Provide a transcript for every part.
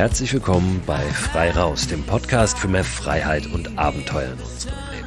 Herzlich willkommen bei Frei Raus, dem Podcast für mehr Freiheit und Abenteuer in unserem Leben.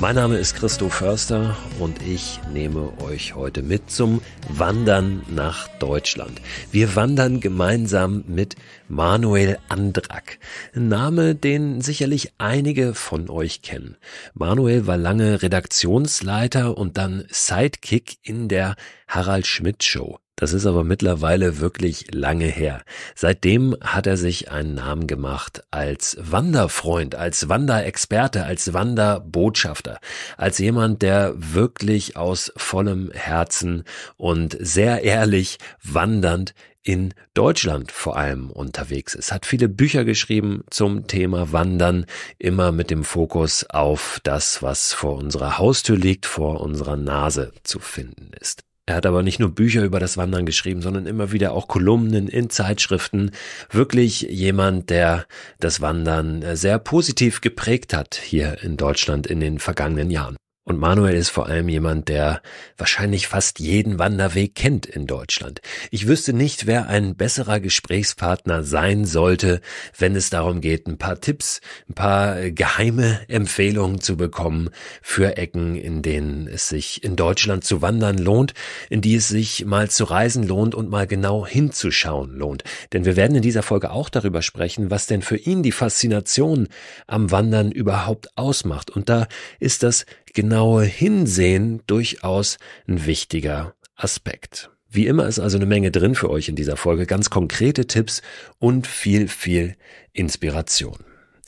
Mein Name ist Christo Förster und ich nehme euch heute mit zum Wandern nach Deutschland. Wir wandern gemeinsam mit Manuel Andrack. Ein Name, den sicherlich einige von euch kennen. Manuel war lange Redaktionsleiter und dann Sidekick in der Harald Schmidt Show. Das ist aber mittlerweile wirklich lange her. Seitdem hat er sich einen Namen gemacht als Wanderfreund, als Wanderexperte, als Wanderbotschafter, als jemand, der wirklich aus vollem Herzen und sehr ehrlich wandernd in Deutschland vor allem unterwegs ist, hat viele Bücher geschrieben zum Thema Wandern, immer mit dem Fokus auf das, was vor unserer Haustür liegt, vor unserer Nase zu finden ist. Er hat aber nicht nur Bücher über das Wandern geschrieben, sondern immer wieder auch Kolumnen in Zeitschriften. Wirklich jemand, der das Wandern äh, sehr positiv geprägt hat hier in Deutschland in den vergangenen Jahren. Und Manuel ist vor allem jemand, der wahrscheinlich fast jeden Wanderweg kennt in Deutschland. Ich wüsste nicht, wer ein besserer Gesprächspartner sein sollte, wenn es darum geht, ein paar Tipps, ein paar äh, geheime Empfehlungen zu bekommen für Ecken, in denen es sich in Deutschland zu wandern lohnt, in die es sich mal zu reisen lohnt und mal genau hinzuschauen lohnt. Denn wir werden in dieser Folge auch darüber sprechen, was denn für ihn die Faszination am Wandern überhaupt ausmacht. Und da ist das genaue Hinsehen durchaus ein wichtiger Aspekt. Wie immer ist also eine Menge drin für euch in dieser Folge, ganz konkrete Tipps und viel, viel Inspiration.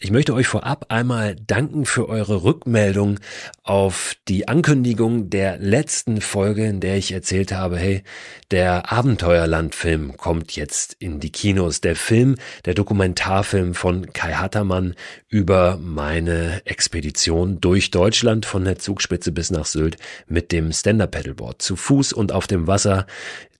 Ich möchte euch vorab einmal danken für eure Rückmeldung auf die Ankündigung der letzten Folge, in der ich erzählt habe, hey, der Abenteuerlandfilm kommt jetzt in die Kinos. Der Film, der Dokumentarfilm von Kai Hattermann über meine Expedition durch Deutschland von der Zugspitze bis nach Sylt mit dem Standard up paddleboard zu Fuß und auf dem Wasser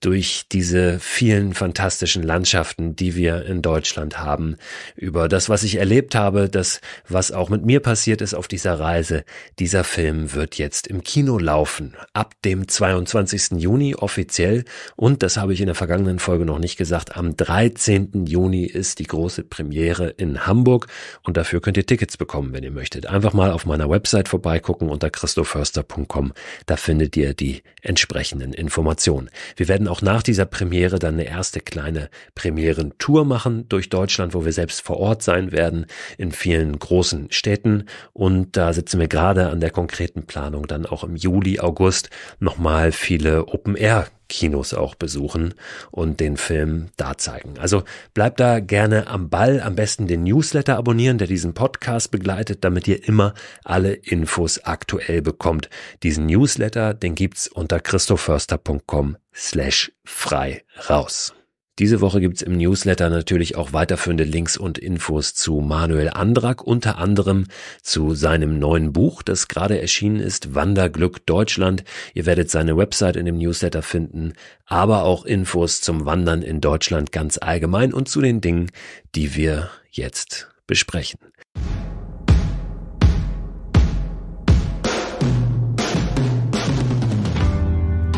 durch diese vielen fantastischen Landschaften, die wir in Deutschland haben, über das, was ich erlebt habe, das, was auch mit mir passiert ist auf dieser Reise. Dieser Film wird jetzt im Kino laufen, ab dem 22. Juni offiziell und, das habe ich in der vergangenen Folge noch nicht gesagt, am 13. Juni ist die große Premiere in Hamburg und dafür könnt ihr Tickets bekommen, wenn ihr möchtet. Einfach mal auf meiner Website vorbeigucken unter christoförster.com, da findet ihr die entsprechenden Informationen. Wir werden auch auch nach dieser Premiere dann eine erste kleine Premierentour machen durch Deutschland, wo wir selbst vor Ort sein werden, in vielen großen Städten. Und da sitzen wir gerade an der konkreten Planung, dann auch im Juli, August nochmal viele Open Air Kinos auch besuchen und den Film da zeigen. Also bleibt da gerne am Ball, am besten den Newsletter abonnieren, der diesen Podcast begleitet, damit ihr immer alle Infos aktuell bekommt. Diesen Newsletter, den gibt's unter christoförster.com slash frei raus. Diese Woche gibt's im Newsletter natürlich auch weiterführende Links und Infos zu Manuel Andrak, unter anderem zu seinem neuen Buch, das gerade erschienen ist, Wanderglück Deutschland. Ihr werdet seine Website in dem Newsletter finden, aber auch Infos zum Wandern in Deutschland ganz allgemein und zu den Dingen, die wir jetzt besprechen.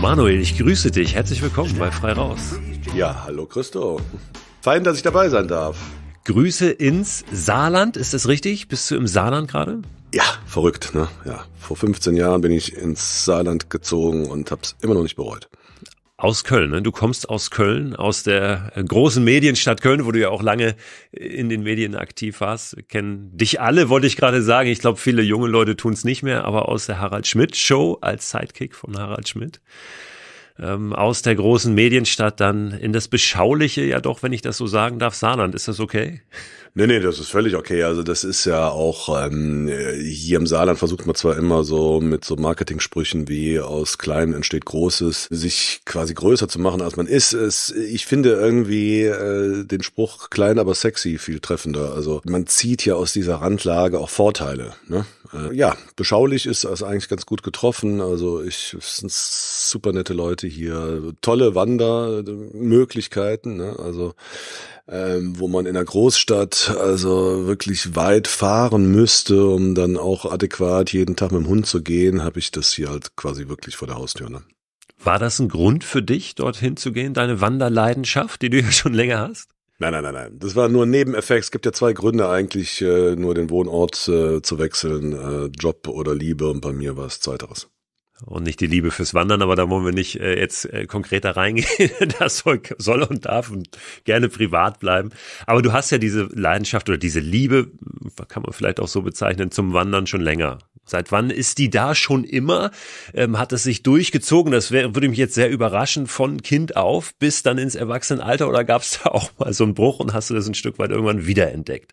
Manuel, ich grüße dich. Herzlich willkommen bei Frei Raus. Ja, hallo Christo. Fein, dass ich dabei sein darf. Grüße ins Saarland, ist das richtig? Bist du im Saarland gerade? Ja, verrückt, ne? Ja, vor 15 Jahren bin ich ins Saarland gezogen und hab's immer noch nicht bereut aus Köln. Ne? Du kommst aus Köln, aus der äh, großen Medienstadt Köln, wo du ja auch lange äh, in den Medien aktiv warst. Wir kennen dich alle, wollte ich gerade sagen. Ich glaube, viele junge Leute tun es nicht mehr, aber aus der Harald Schmidt Show als Sidekick von Harald Schmidt. Ähm, aus der großen Medienstadt dann in das beschauliche, ja doch, wenn ich das so sagen darf, Saarland. Ist das okay? Nee, nee, das ist völlig okay. Also das ist ja auch, ähm, hier im Saarland versucht man zwar immer so mit so Marketing-Sprüchen wie aus Kleinem entsteht Großes, sich quasi größer zu machen, als man ist. Es, ich finde irgendwie äh, den Spruch klein, aber sexy viel treffender. Also man zieht ja aus dieser Randlage auch Vorteile. Ne? Äh, ja, beschaulich ist das eigentlich ganz gut getroffen. Also ich, es sind super nette Leute hier, tolle Wandermöglichkeiten. Ne? Also ähm, wo man in der Großstadt also wirklich weit fahren müsste, um dann auch adäquat jeden Tag mit dem Hund zu gehen, habe ich das hier halt quasi wirklich vor der Haustür. Ne? War das ein Grund für dich, dorthin zu gehen, deine Wanderleidenschaft, die du ja schon länger hast? Nein, nein, nein, nein. Das war nur ein Nebeneffekt. Es gibt ja zwei Gründe eigentlich, äh, nur den Wohnort äh, zu wechseln, äh, Job oder Liebe. Und bei mir war es zweiteres und nicht die Liebe fürs Wandern, aber da wollen wir nicht äh, jetzt äh, konkreter reingehen. das soll, soll und darf und gerne privat bleiben. Aber du hast ja diese Leidenschaft oder diese Liebe, kann man vielleicht auch so bezeichnen, zum Wandern schon länger. Seit wann ist die da schon immer? Ähm, hat es sich durchgezogen? Das wär, würde mich jetzt sehr überraschen, von Kind auf bis dann ins Erwachsenenalter oder gab es da auch mal so einen Bruch und hast du das ein Stück weit irgendwann wiederentdeckt?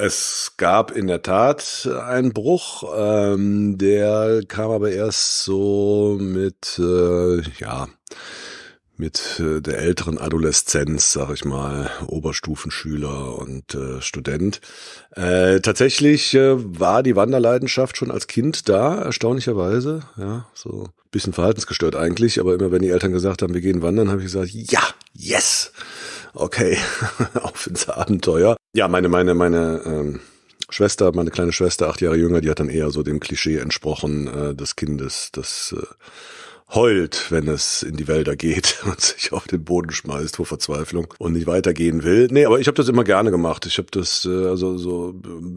Es gab in der Tat einen Bruch, ähm, der kam aber erst so mit, äh, ja, mit äh, der älteren Adoleszenz, sag ich mal, Oberstufenschüler und äh, Student. Äh, tatsächlich äh, war die Wanderleidenschaft schon als Kind da, erstaunlicherweise. Ja, so bisschen verhaltensgestört eigentlich, aber immer wenn die Eltern gesagt haben, wir gehen wandern, habe ich gesagt, ja, yes! okay, auf ins Abenteuer. Ja, meine, meine, meine ähm, Schwester, meine kleine Schwester, acht Jahre jünger, die hat dann eher so dem Klischee entsprochen äh, des Kindes, das äh, heult, wenn es in die Wälder geht und sich auf den Boden schmeißt vor Verzweiflung und nicht weitergehen will. Nee, aber ich habe das immer gerne gemacht. Ich habe das äh, also so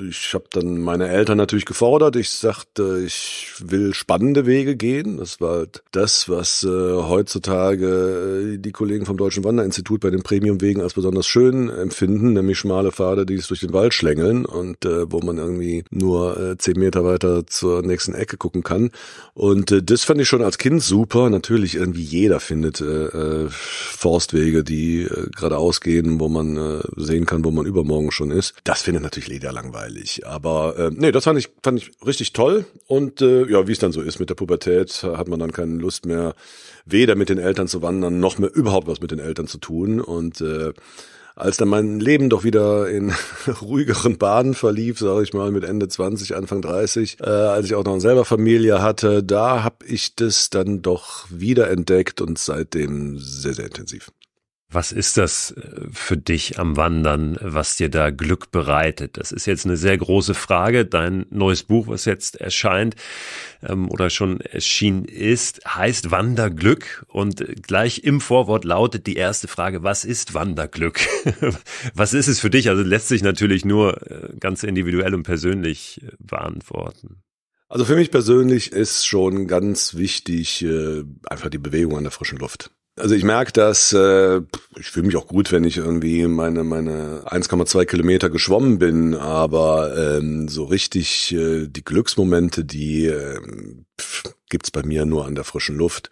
ich habe dann meine Eltern natürlich gefordert. Ich sagte, ich will spannende Wege gehen. Das war halt das, was äh, heutzutage äh, die Kollegen vom Deutschen Wanderinstitut bei den Premiumwegen als besonders schön empfinden, nämlich schmale Pfade, die es durch den Wald schlängeln und äh, wo man irgendwie nur äh, zehn Meter weiter zur nächsten Ecke gucken kann. Und äh, das fand ich schon als Kind super super. Natürlich irgendwie jeder findet äh, äh, Forstwege, die äh, geradeaus gehen, wo man äh, sehen kann, wo man übermorgen schon ist. Das findet natürlich jeder langweilig. Aber äh, nee, das fand ich fand ich richtig toll. Und äh, ja, wie es dann so ist mit der Pubertät, hat man dann keine Lust mehr, weder mit den Eltern zu wandern noch mehr überhaupt was mit den Eltern zu tun. Und äh, als dann mein Leben doch wieder in ruhigeren Bahnen verlief, sage ich mal, mit Ende 20, Anfang 30, äh, als ich auch noch selber Familie hatte, da habe ich das dann doch wieder entdeckt und seitdem sehr, sehr intensiv. Was ist das äh, für dich am Wandern, was dir da Glück bereitet? Das ist jetzt eine sehr große Frage. Dein neues Buch, was jetzt erscheint ähm, oder schon erschienen ist, heißt Wanderglück. Und gleich im Vorwort lautet die erste Frage, was ist Wanderglück? was ist es für dich? Also lässt sich natürlich nur äh, ganz individuell und persönlich äh, beantworten. Also für mich persönlich ist schon ganz wichtig äh, einfach die Bewegung an der frischen Luft. Also ich merke, dass äh, ich fühle mich auch gut, wenn ich irgendwie meine meine 1,2 Kilometer geschwommen bin, aber ähm, so richtig äh, die Glücksmomente, die äh, pff, gibt's bei mir nur an der frischen Luft.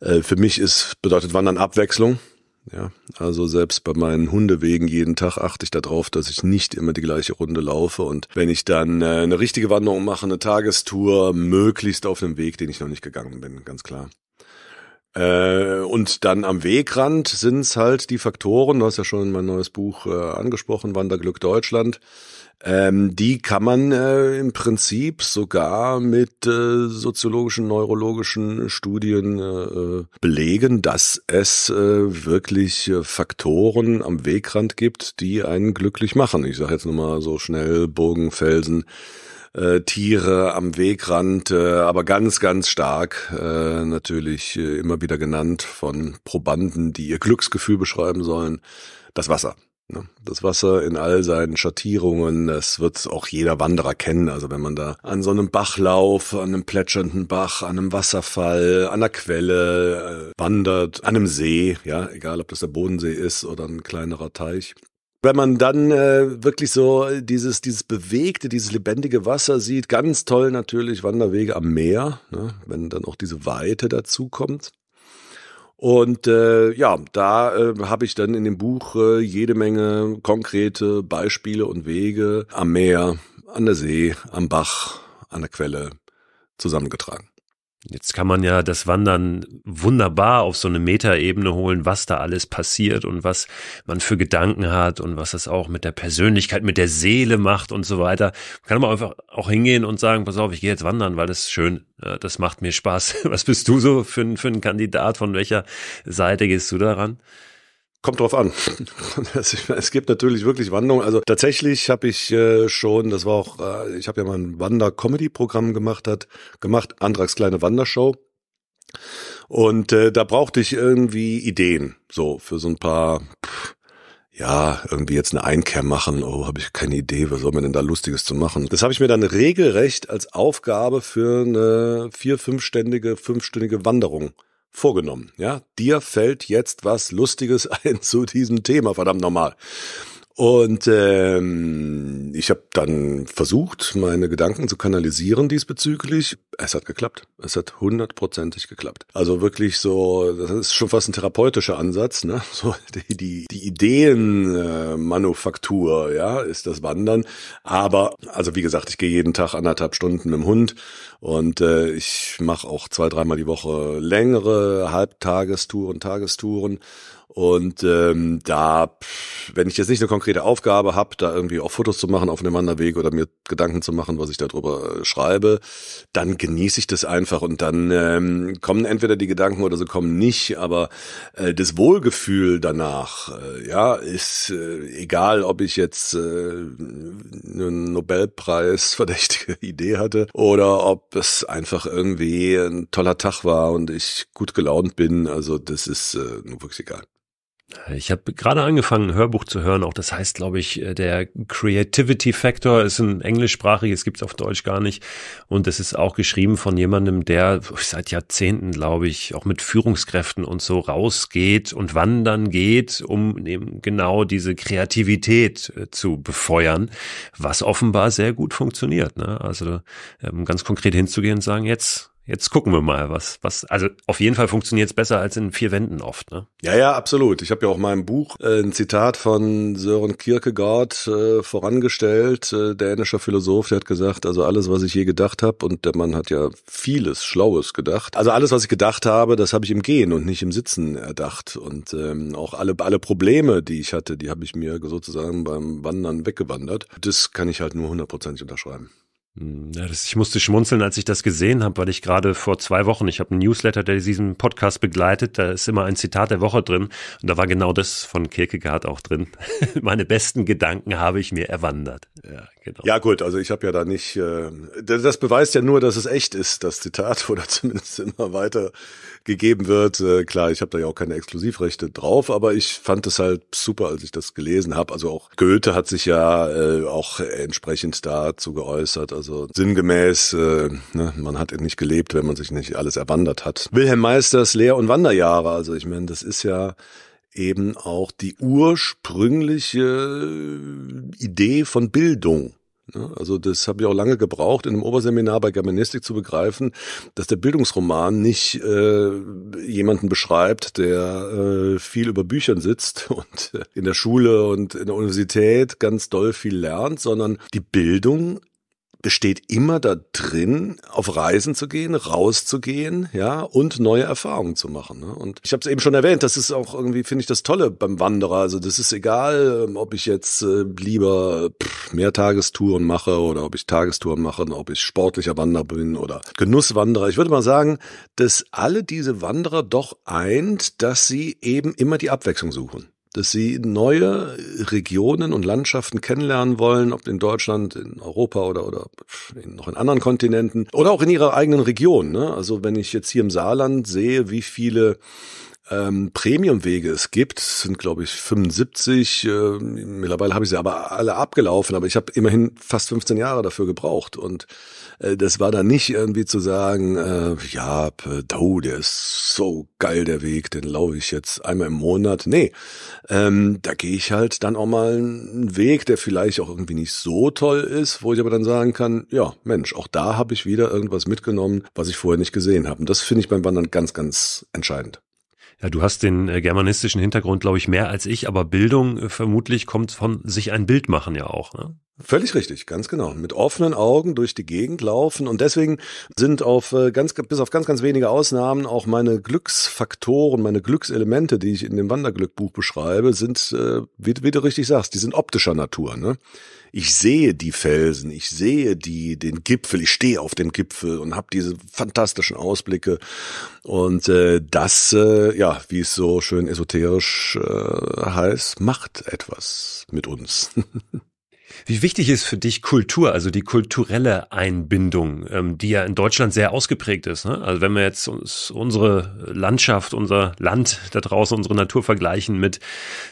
Äh, für mich ist bedeutet Wandern Abwechslung. Ja, also selbst bei meinen Hundewegen jeden Tag achte ich darauf, dass ich nicht immer die gleiche Runde laufe. Und wenn ich dann äh, eine richtige Wanderung mache, eine Tagestour, möglichst auf einem Weg, den ich noch nicht gegangen bin, ganz klar. Äh, und dann am Wegrand sind es halt die Faktoren, du hast ja schon mein neues Buch äh, angesprochen, Wanderglück Deutschland. Ähm, die kann man äh, im Prinzip sogar mit äh, soziologischen, neurologischen Studien äh, äh belegen, dass es wirklich Faktoren am Wegrand gibt, die einen glücklich machen. Ich sage jetzt nochmal so schnell Burgen, Felsen, äh, Tiere am Wegrand, äh, aber ganz, ganz stark äh, natürlich äh, immer wieder genannt von Probanden, die ihr Glücksgefühl beschreiben sollen, das Wasser. Ne? Das Wasser in all seinen Schattierungen, das wird auch jeder Wanderer kennen. Also wenn man da an so einem Bachlauf, an einem plätschernden Bach, an einem Wasserfall, an einer Quelle äh, wandert, an einem See, ja, egal ob das der Bodensee ist oder ein kleinerer Teich, wenn man dann äh, wirklich so dieses, dieses bewegte, dieses lebendige Wasser sieht, ganz toll natürlich Wanderwege am Meer, ne? wenn dann auch diese Weite dazu kommt. Und äh, ja, da äh, habe ich dann in dem Buch äh, jede Menge konkrete Beispiele und Wege am Meer, an der See, am Bach, an der Quelle zusammengetragen. Jetzt kann man ja das Wandern wunderbar auf so eine Metaebene holen, was da alles passiert und was man für Gedanken hat und was das auch mit der Persönlichkeit, mit der Seele macht und so weiter. Man kann aber einfach auch hingehen und sagen, pass auf, ich gehe jetzt wandern, weil das ist schön, das macht mir Spaß. Was bist du so für, für ein Kandidat? Von welcher Seite gehst du daran? Kommt drauf an. es gibt natürlich wirklich Wanderungen. Also tatsächlich habe ich äh, schon, das war auch, äh, ich habe ja mal ein Wander-Comedy-Programm gemacht, hat gemacht, Antrags kleine Wandershow. Und äh, da brauchte ich irgendwie Ideen, so für so ein paar, pff, ja, irgendwie jetzt eine Einkehr machen. Oh, habe ich keine Idee, was soll man denn da Lustiges zu machen? Das habe ich mir dann regelrecht als Aufgabe für eine vier, fünfständige, fünfstündige Wanderung vorgenommen. Ja, dir fällt jetzt was Lustiges ein zu diesem Thema, verdammt nochmal. Und ähm, ich habe dann versucht, meine Gedanken zu kanalisieren diesbezüglich. Es hat geklappt. Es hat hundertprozentig geklappt. Also wirklich so, das ist schon fast ein therapeutischer Ansatz. Ne? So die, die, die Ideenmanufaktur, äh, ja, ist das Wandern. Aber, also wie gesagt, ich gehe jeden Tag anderthalb Stunden mit dem Hund und äh, ich mache auch zwei, dreimal die Woche längere Halbtagestouren, Tagestouren. Und ähm, da, wenn ich jetzt nicht eine konkrete Aufgabe habe, da irgendwie auch Fotos zu machen auf einem Wanderweg oder mir Gedanken zu machen, was ich darüber äh, schreibe, dann genieße ich das einfach und dann ähm, kommen entweder die Gedanken oder sie kommen nicht, aber äh, das Wohlgefühl danach, äh, ja, ist äh, egal, ob ich jetzt äh, einen Nobelpreis verdächtige Idee hatte oder ob es einfach irgendwie ein toller Tag war und ich gut gelaunt bin. Also das ist äh, nur wirklich egal. Ich habe gerade angefangen, ein Hörbuch zu hören. Auch das heißt, glaube ich, äh, der Creativity Factor ist ein englischsprachiges, gibt es auf Deutsch gar nicht. Und es ist auch geschrieben von jemandem, der seit Jahrzehnten, glaube ich, auch mit Führungskräften und so rausgeht und wandern geht, um eben genau diese Kreativität äh, zu befeuern, was offenbar sehr gut funktioniert. Ne? Also ähm, ganz konkret hinzugehen und sagen, jetzt jetzt gucken wir mal, was, was, also auf jeden Fall funktioniert es besser als in vier Wänden oft, ne? Ja, ja, absolut. Ich habe ja auch in meinem Buch äh, ein Zitat von Sören Kierkegaard äh, vorangestellt, äh, dänischer Philosoph, der hat gesagt, also alles, was ich je gedacht habe, und der Mann hat ja vieles Schlaues gedacht, also alles, was ich gedacht habe, das habe ich im Gehen und nicht im Sitzen erdacht. Und ähm, auch alle, alle Probleme, die ich hatte, die habe ich mir sozusagen beim Wandern weggewandert. Das kann ich halt nur hundertprozentig unterschreiben. Hm, ja, das, ich musste schmunzeln, als ich das gesehen habe, weil ich gerade vor zwei Wochen, ich habe einen Newsletter, der diesen Podcast begleitet, da ist immer ein Zitat der Woche drin und da war genau das von Kierkegaard auch drin. Meine besten Gedanken habe ich mir erwandert. Ja, genau. Ja gut, also ich habe ja da nicht, äh, das beweist ja nur, dass es echt ist, das Zitat, oder zumindest immer weiter gegeben wird. Äh, klar, ich habe da ja auch keine Exklusivrechte drauf, aber ich fand es halt super, als ich das gelesen habe. Also auch Goethe hat sich ja äh, auch entsprechend dazu geäußert. Also sinngemäß, äh, ne, man hat nicht gelebt, wenn man sich nicht alles erwandert hat. Wilhelm Meisters Lehr- und Wanderjahre, also ich meine, das ist ja eben auch die ursprüngliche äh, Idee von Bildung. Ne? Also das habe ich auch lange gebraucht, in einem Oberseminar bei Germanistik zu begreifen, dass der Bildungsroman nicht äh, jemanden beschreibt, der äh, viel über Büchern sitzt und äh, in der Schule und in der Universität ganz doll viel lernt, sondern die Bildung besteht immer da drin, auf Reisen zu gehen, rauszugehen, ja, und neue Erfahrungen zu machen. Ne? Und ich habe es eben schon erwähnt, das ist auch irgendwie, finde ich, das Tolle beim Wanderer. Also das ist egal, ähm, ob ich jetzt äh, lieber pff, mehr Tagestouren mache oder ob ich Tagestouren mache, ob ich sportlicher Wanderer bin oder Genusswanderer. Ich würde mal sagen, dass alle diese Wanderer doch eint, dass sie eben immer die Abwechslung suchen dass sie neue Regionen und Landschaften kennenlernen wollen, ob in Deutschland, in Europa oder, oder in, noch in anderen Kontinenten oder auch in ihrer eigenen Region. Ne? Also wenn ich jetzt hier im Saarland sehe, wie viele ähm, Premiumwege es gibt, sind glaube ich 75, äh, mittlerweile habe ich sie aber alle abgelaufen, aber ich habe immerhin fast 15 Jahre dafür gebraucht und äh, das war dann nicht irgendwie zu sagen, äh, ja, do, der ist so geil der Weg, den laufe ich jetzt einmal im Monat. Nee, ähm, da gehe ich halt dann auch mal einen Weg, der vielleicht auch irgendwie nicht so toll ist, wo ich aber dann sagen kann, ja, Mensch, auch da habe ich wieder irgendwas mitgenommen, was ich vorher nicht gesehen habe. Und das finde ich beim Wandern ganz, ganz entscheidend. Ja, du hast den äh, germanistischen Hintergrund, glaube ich, mehr als ich, aber Bildung äh, vermutlich kommt von sich ein Bild machen ja auch. Ne? Völlig richtig, ganz genau. Mit offenen Augen durch die Gegend laufen und deswegen sind auf äh, ganz bis auf ganz ganz wenige Ausnahmen auch meine Glücksfaktoren, meine Glückselemente, die ich in dem Wanderglückbuch beschreibe, sind äh, wie, wie du richtig sagst, die sind optischer Natur. Ne? Ich sehe die Felsen, ich sehe die den Gipfel, ich stehe auf dem Gipfel und habe diese fantastischen Ausblicke und äh, das äh, ja, wie es so schön esoterisch äh, heißt, macht etwas mit uns. Wie wichtig ist für dich Kultur, also die kulturelle Einbindung, ähm, die ja in Deutschland sehr ausgeprägt ist? Ne? Also wenn wir jetzt uns unsere Landschaft, unser Land da draußen, unsere Natur vergleichen mit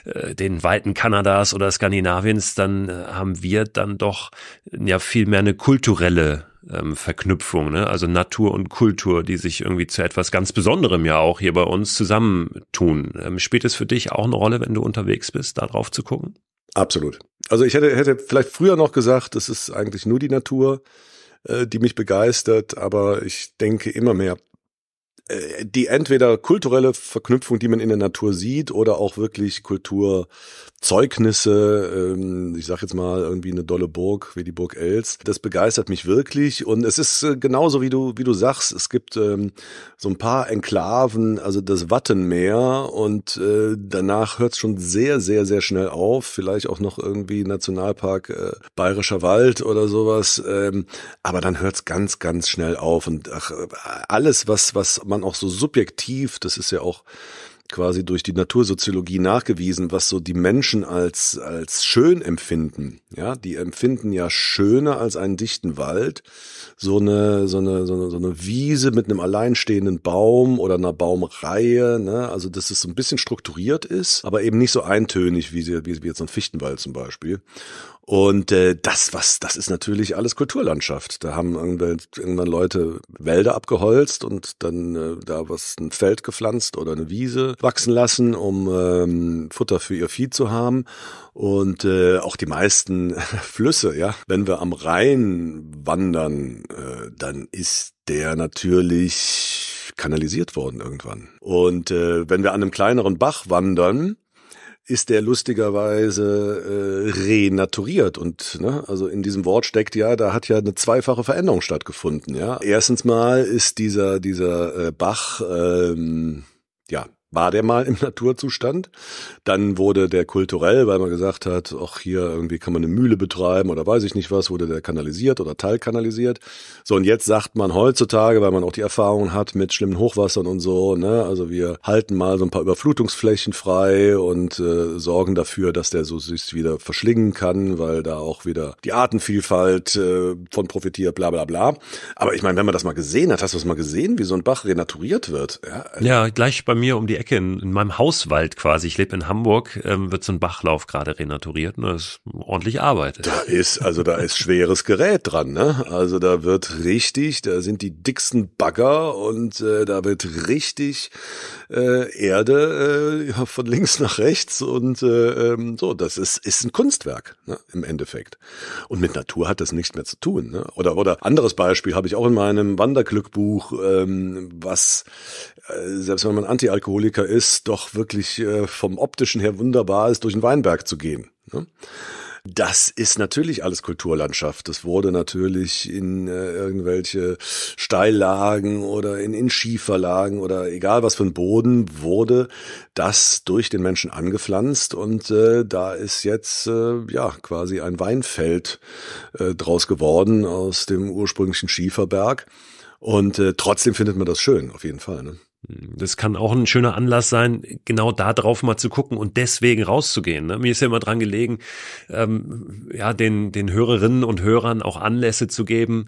äh, den Weiten Kanadas oder Skandinaviens, dann äh, haben wir dann doch ja viel mehr eine kulturelle ähm, Verknüpfung, ne? also Natur und Kultur, die sich irgendwie zu etwas ganz Besonderem ja auch hier bei uns zusammentun. Ähm, spielt es für dich auch eine Rolle, wenn du unterwegs bist, darauf zu gucken? Absolut. Also ich hätte, hätte vielleicht früher noch gesagt, es ist eigentlich nur die Natur, äh, die mich begeistert, aber ich denke immer mehr, äh, die entweder kulturelle Verknüpfung, die man in der Natur sieht, oder auch wirklich Kultur Zeugnisse, ähm, ich sag jetzt mal irgendwie eine dolle Burg wie die Burg Els. Das begeistert mich wirklich und es ist äh, genauso wie du wie du sagst, es gibt ähm, so ein paar Enklaven, also das Wattenmeer und äh, danach hört es schon sehr sehr sehr schnell auf, vielleicht auch noch irgendwie Nationalpark äh, Bayerischer Wald oder sowas, ähm, aber dann hört es ganz ganz schnell auf und ach, alles was was man auch so subjektiv, das ist ja auch quasi durch die Natursoziologie nachgewiesen, was so die Menschen als, als schön empfinden. Ja, die empfinden ja schöner als einen dichten Wald, so eine, so eine, so eine, so eine Wiese mit einem alleinstehenden Baum oder einer Baumreihe, ne? Also, dass es so ein bisschen strukturiert ist, aber eben nicht so eintönig wie, wie, wie jetzt so ein Fichtenwald zum Beispiel. Und äh, das, was, das ist natürlich alles Kulturlandschaft. Da haben irgendwann Leute Wälder abgeholzt und dann äh, da was ein Feld gepflanzt oder eine Wiese wachsen lassen, um ähm, Futter für ihr Vieh zu haben. Und äh, auch die meisten Flüsse, ja. Wenn wir am Rhein wandern, äh, dann ist der natürlich kanalisiert worden irgendwann. Und äh, wenn wir an einem kleineren Bach wandern, ist der lustigerweise äh, renaturiert und ne, also in diesem Wort steckt ja, da hat ja eine zweifache Veränderung stattgefunden. Ja, erstens mal ist dieser dieser äh, Bach ähm, ja war der mal im Naturzustand. Dann wurde der kulturell, weil man gesagt hat, auch hier irgendwie kann man eine Mühle betreiben oder weiß ich nicht was, wurde der kanalisiert oder teilkanalisiert. So und jetzt sagt man heutzutage, weil man auch die Erfahrung hat mit schlimmen Hochwassern und so, ne, also wir halten mal so ein paar Überflutungsflächen frei und äh, sorgen dafür, dass der so sich wieder verschlingen kann, weil da auch wieder die Artenvielfalt äh, von profitiert, bla bla bla. Aber ich meine, wenn man das mal gesehen hat, hast du das mal gesehen, wie so ein Bach renaturiert wird? Ja, also ja gleich bei mir um die Ecke, in, in meinem Hauswald quasi, ich lebe in Hamburg, ähm, wird so ein Bachlauf gerade renaturiert. Ne? Das ist ordentlich Arbeit. Da ist, also da ist schweres Gerät dran, ne? Also da wird richtig, da sind die dicksten Bagger und äh, da wird richtig äh, Erde äh, von links nach rechts und äh, ähm, so, das ist, ist ein Kunstwerk, ne? Im Endeffekt. Und mit Natur hat das nichts mehr zu tun. Ne? Oder, oder anderes Beispiel habe ich auch in meinem Wanderglückbuch, ähm, was, äh, selbst wenn man Antialkoholiker Alkoholiker ist, doch wirklich äh, vom optischen her wunderbar ist, durch den Weinberg zu gehen. Ne? Das ist natürlich alles Kulturlandschaft. Das wurde natürlich in äh, irgendwelche Steillagen oder in, in Schieferlagen oder egal was für ein Boden wurde das durch den Menschen angepflanzt und äh, da ist jetzt äh, ja quasi ein Weinfeld äh, draus geworden aus dem ursprünglichen Schieferberg und äh, trotzdem findet man das schön auf jeden Fall. Ne? Das kann auch ein schöner Anlass sein, genau da drauf mal zu gucken und deswegen rauszugehen. Ne? Mir ist ja immer dran gelegen, ähm, ja, den, den Hörerinnen und Hörern auch Anlässe zu geben,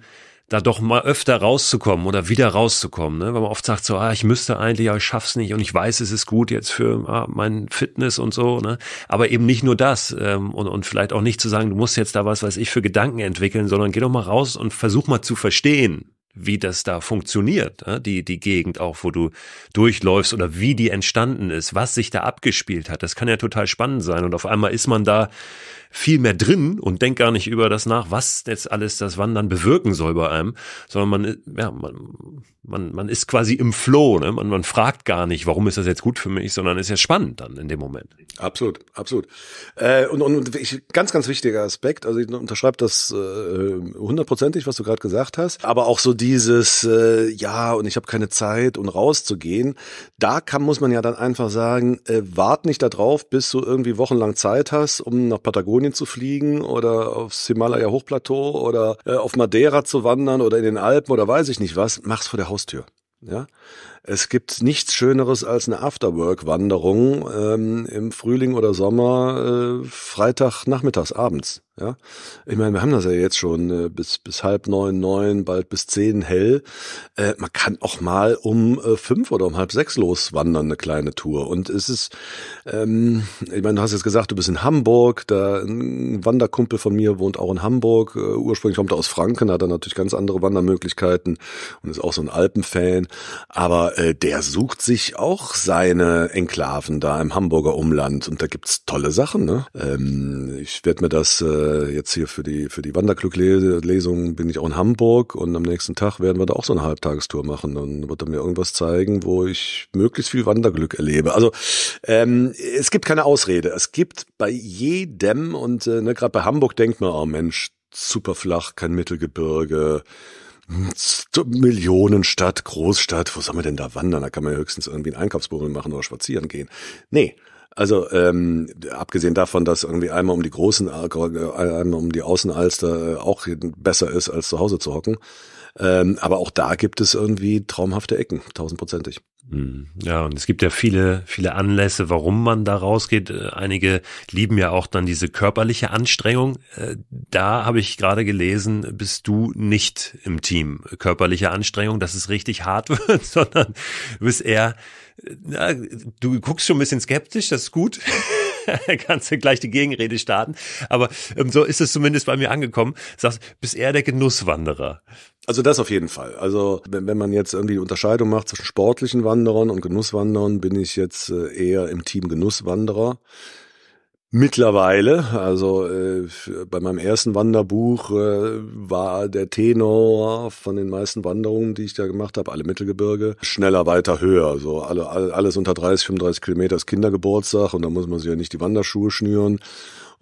da doch mal öfter rauszukommen oder wieder rauszukommen, ne? weil man oft sagt so, ah, ich müsste eigentlich, aber ich schaff's nicht und ich weiß, es ist gut jetzt für ah, mein Fitness und so, ne? aber eben nicht nur das ähm, und, und vielleicht auch nicht zu sagen, du musst jetzt da was, weiß ich, für Gedanken entwickeln, sondern geh doch mal raus und versuch mal zu verstehen, wie das da funktioniert, ne? die, die Gegend auch, wo du durchläufst oder wie die entstanden ist, was sich da abgespielt hat. Das kann ja total spannend sein. Und auf einmal ist man da viel mehr drin und denkt gar nicht über das nach, was jetzt alles das Wandern bewirken soll bei einem, sondern man, ja, man, man, man ist quasi im Flow, ne? man, man fragt gar nicht, warum ist das jetzt gut für mich, sondern ist ja spannend dann in dem Moment. Absolut, absolut. Äh, und, und, und ich, ganz, ganz wichtiger Aspekt, also ich unterschreibe das äh, hundertprozentig, äh, was du gerade gesagt hast, aber auch so die dieses äh, ja und ich habe keine Zeit und rauszugehen, da kann muss man ja dann einfach sagen, äh, wart nicht darauf, bis du irgendwie wochenlang Zeit hast, um nach Patagonien zu fliegen oder aufs Himalaya Hochplateau oder äh, auf Madeira zu wandern oder in den Alpen oder weiß ich nicht was, mach's vor der Haustür. Ja, es gibt nichts Schöneres als eine Afterwork-Wanderung ähm, im Frühling oder Sommer, äh, Freitag nachmittags abends. Ja, ich meine, wir haben das ja jetzt schon äh, bis bis halb neun, neun, bald bis zehn hell. Äh, man kann auch mal um äh, fünf oder um halb sechs loswandern, eine kleine Tour. Und es ist, ähm, ich meine, du hast jetzt gesagt, du bist in Hamburg. Da ein Wanderkumpel von mir wohnt auch in Hamburg. Äh, ursprünglich kommt er aus Franken, hat er natürlich ganz andere Wandermöglichkeiten und ist auch so ein Alpenfan. Aber äh, der sucht sich auch seine Enklaven da im Hamburger Umland. Und da gibt's tolle Sachen. Ne? Ähm, ich werde mir das äh, äh, jetzt hier für die, für die wanderglück bin ich auch in Hamburg und am nächsten Tag werden wir da auch so eine Halbtagestour machen. Dann wird er mir irgendwas zeigen, wo ich möglichst viel Wanderglück erlebe. Also ähm, es gibt keine Ausrede. Es gibt bei jedem und äh, ne, gerade bei Hamburg denkt man, oh Mensch, super flach, kein Mittelgebirge. Hm, Millionenstadt, Großstadt, wo soll man denn da wandern? Da kann man ja höchstens irgendwie einen Einkaufsbummel machen oder spazieren gehen. Nee, also ähm, abgesehen davon, dass irgendwie einmal um die großen, äh, einmal um die Außenalster äh, auch besser ist, als zu Hause zu hocken. Ähm, aber auch da gibt es irgendwie traumhafte Ecken, tausendprozentig. Hm. Ja, und es gibt ja viele, viele Anlässe, warum man da rausgeht. Äh, einige lieben ja auch dann diese körperliche Anstrengung. Äh, da habe ich gerade gelesen, bist du nicht im Team körperliche Anstrengung, dass es richtig hart wird, sondern du bist eher, äh, na, du guckst schon ein bisschen skeptisch, das ist gut. Kannst du gleich die Gegenrede starten. Aber ähm, so ist es zumindest bei mir angekommen. Sagst, bist eher der Genusswanderer. Also das auf jeden Fall. Also wenn, wenn man jetzt irgendwie die Unterscheidung macht zwischen sportlichen Wanderern und Genusswanderern, bin ich jetzt äh, eher im Team Genusswanderer. Mittlerweile, also äh, bei meinem ersten Wanderbuch äh, war der Tenor von den meisten Wanderungen, die ich da gemacht habe, alle Mittelgebirge, schneller, weiter, höher. So alle, alles unter 30, 35 Kilometer ist Kindergeburtstag und da muss man sich ja nicht die Wanderschuhe schnüren.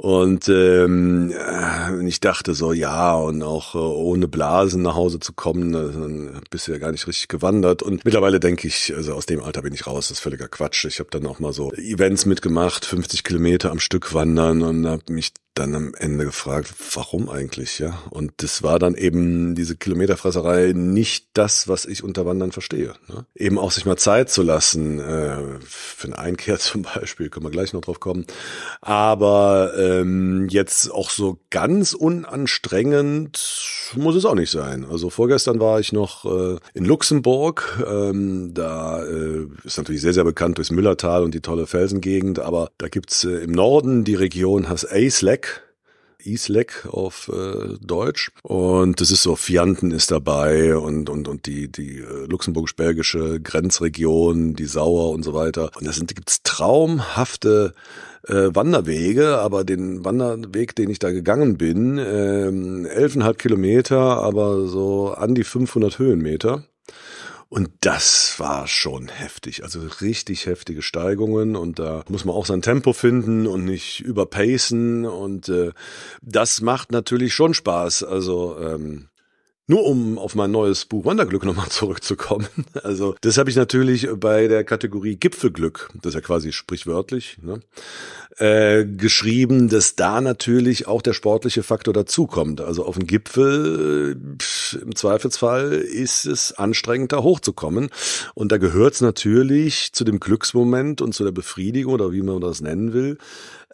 Und ähm, äh, ich dachte so, ja, und auch äh, ohne Blasen nach Hause zu kommen, äh, dann bist du ja gar nicht richtig gewandert. Und mittlerweile denke ich, also aus dem Alter bin ich raus, das ist völliger Quatsch. Ich habe dann auch mal so Events mitgemacht, 50 Kilometer am Stück wandern und habe mich dann am Ende gefragt, warum eigentlich, ja? Und das war dann eben diese Kilometerfresserei nicht das, was ich unter Wandern verstehe. Ne? Eben auch sich mal Zeit zu lassen, äh, für eine Einkehr zum Beispiel, können wir gleich noch drauf kommen. Aber ähm, jetzt auch so ganz unanstrengend muss es auch nicht sein. Also vorgestern war ich noch äh, in Luxemburg. Ähm, da äh, ist natürlich sehr, sehr bekannt durchs Müllertal und die tolle Felsengegend, aber da gibt's äh, im Norden die Region, heißt Slack, Islek auf äh, Deutsch. Und das ist so, Fianten ist dabei und, und, und die, die äh, luxemburgisch-belgische Grenzregion, die Sauer und so weiter. Und da gibt es traumhafte äh, Wanderwege, aber den Wanderweg, den ich da gegangen bin, ähm, äh, Kilometer, aber so an die 500 Höhenmeter. Und das war schon heftig. Also richtig heftige Steigungen. Und da muss man auch sein Tempo finden und nicht überpacen. Und äh, das macht natürlich schon Spaß. Also ähm, nur um auf mein neues Buch Wanderglück nochmal zurückzukommen. Also das habe ich natürlich bei der Kategorie Gipfelglück, das ist ja quasi sprichwörtlich, ne, äh, geschrieben, dass da natürlich auch der sportliche Faktor dazukommt. Also auf dem Gipfel im Zweifelsfall ist es anstrengend, da hochzukommen. Und da gehört es natürlich zu dem Glücksmoment und zu der Befriedigung oder wie man das nennen will,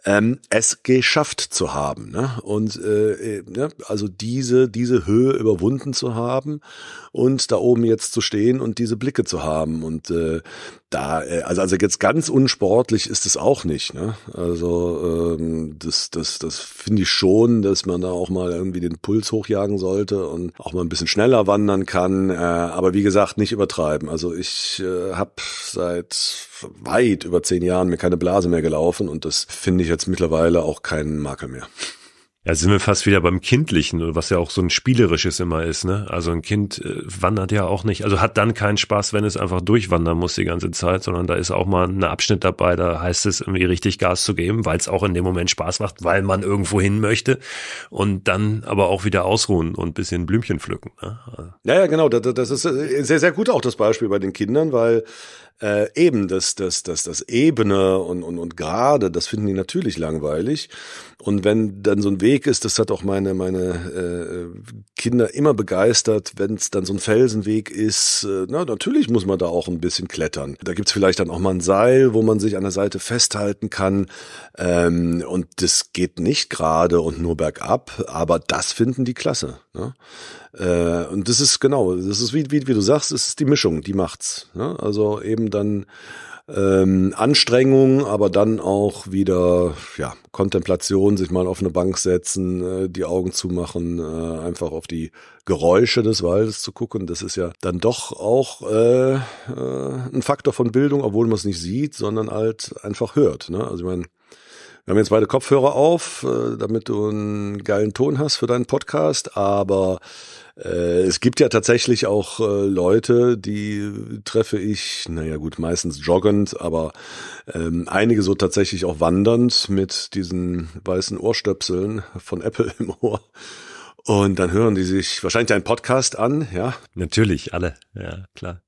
ähm, es geschafft zu haben. Ne? Und äh, äh, ne? also diese, diese Höhe überwunden zu haben und da oben jetzt zu stehen und diese Blicke zu haben. Und äh, da, äh, also, also jetzt ganz unsportlich ist es auch nicht. Ne? Also ähm, das, das, das finde ich schon, dass man da auch mal irgendwie den Puls hochjagen sollte und auch mal ein bisschen schneller wandern kann. Äh, aber wie gesagt, nicht übertreiben. Also ich äh, habe seit weit über zehn Jahren mir keine Blase mehr gelaufen und das finde ich jetzt mittlerweile auch keinen Makel mehr. Ja, sind wir fast wieder beim Kindlichen, was ja auch so ein spielerisches immer ist, ne? Also ein Kind äh, wandert ja auch nicht, also hat dann keinen Spaß, wenn es einfach durchwandern muss die ganze Zeit, sondern da ist auch mal ein Abschnitt dabei, da heißt es irgendwie richtig Gas zu geben, weil es auch in dem Moment Spaß macht, weil man irgendwo hin möchte und dann aber auch wieder ausruhen und bisschen Blümchen pflücken. Ne? Ja, ja, genau, das ist äh, sehr, sehr gut auch das Beispiel bei den Kindern, weil äh, eben, das, das, das, das Ebene und, und, und Gerade, das finden die natürlich langweilig. Und wenn dann so ein Weg ist, das hat auch meine, meine äh, Kinder immer begeistert, wenn es dann so ein Felsenweg ist, äh, na, natürlich muss man da auch ein bisschen klettern. Da gibt's vielleicht dann auch mal ein Seil, wo man sich an der Seite festhalten kann. Ähm, und das geht nicht gerade und nur bergab, aber das finden die klasse. Ne? Äh, und das ist genau, das ist wie, wie, wie du sagst, es ist die Mischung, die macht's. Ne? Also eben dann ähm, Anstrengung, aber dann auch wieder ja, Kontemplation, sich mal auf eine Bank setzen, äh, die Augen zumachen, äh, einfach auf die Geräusche des Waldes zu gucken. Das ist ja dann doch auch äh, äh, ein Faktor von Bildung, obwohl man es nicht sieht, sondern halt einfach hört. Ne? Also ich meine, wir haben jetzt beide Kopfhörer auf, äh, damit du einen geilen Ton hast für deinen Podcast, aber äh, es gibt ja tatsächlich auch äh, Leute, die treffe ich, naja gut, meistens joggend, aber ähm, einige so tatsächlich auch wandernd mit diesen weißen Ohrstöpseln von Apple im Ohr. Und dann hören die sich wahrscheinlich deinen Podcast an, ja? Natürlich, alle, ja, klar.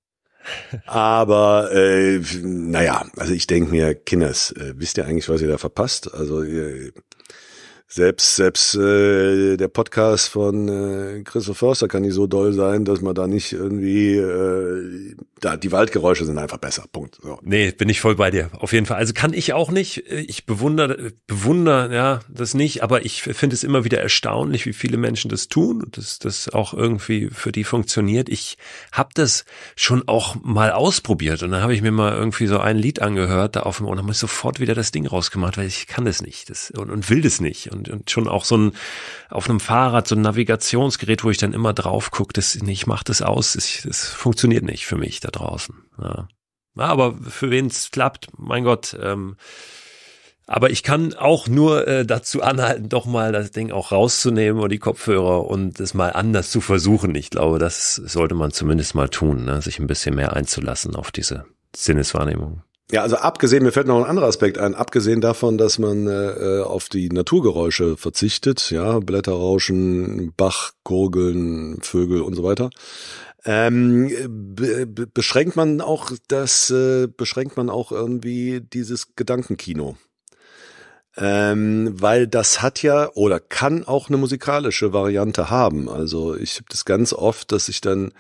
Aber äh, naja, also ich denke mir, Kinders, äh, wisst ihr eigentlich, was ihr da verpasst? Also ihr, selbst selbst äh, der Podcast von äh, Christoph Förster kann nicht so doll sein, dass man da nicht irgendwie äh, da, die Waldgeräusche sind einfach besser. Punkt. So. Nee, bin ich voll bei dir. Auf jeden Fall. Also kann ich auch nicht. Ich bewundere, bewundere, ja, das nicht. Aber ich finde es immer wieder erstaunlich, wie viele Menschen das tun und dass das auch irgendwie für die funktioniert. Ich habe das schon auch mal ausprobiert und dann habe ich mir mal irgendwie so ein Lied angehört da auf dem Ohr und habe ich sofort wieder das Ding rausgemacht, weil ich kann das nicht das, und, und will das nicht. Und, und schon auch so ein, auf einem Fahrrad, so ein Navigationsgerät, wo ich dann immer drauf gucke, das, ich mache das aus, das, das funktioniert nicht für mich. Das draußen. Ja. Na, aber für wen es klappt, mein Gott. Ähm, aber ich kann auch nur äh, dazu anhalten, doch mal das Ding auch rauszunehmen oder die Kopfhörer und es mal anders zu versuchen. Ich glaube, das sollte man zumindest mal tun, ne? sich ein bisschen mehr einzulassen auf diese Sinneswahrnehmung. Ja, also abgesehen, mir fällt noch ein anderer Aspekt ein, abgesehen davon, dass man äh, äh auf die Naturgeräusche verzichtet, ja, Blätterrauschen, Bach, Gurgeln, Vögel und so weiter, ähm, be beschränkt man auch das, äh, beschränkt man auch irgendwie dieses Gedankenkino. Ähm, weil das hat ja oder kann auch eine musikalische Variante haben. Also ich habe das ganz oft, dass ich dann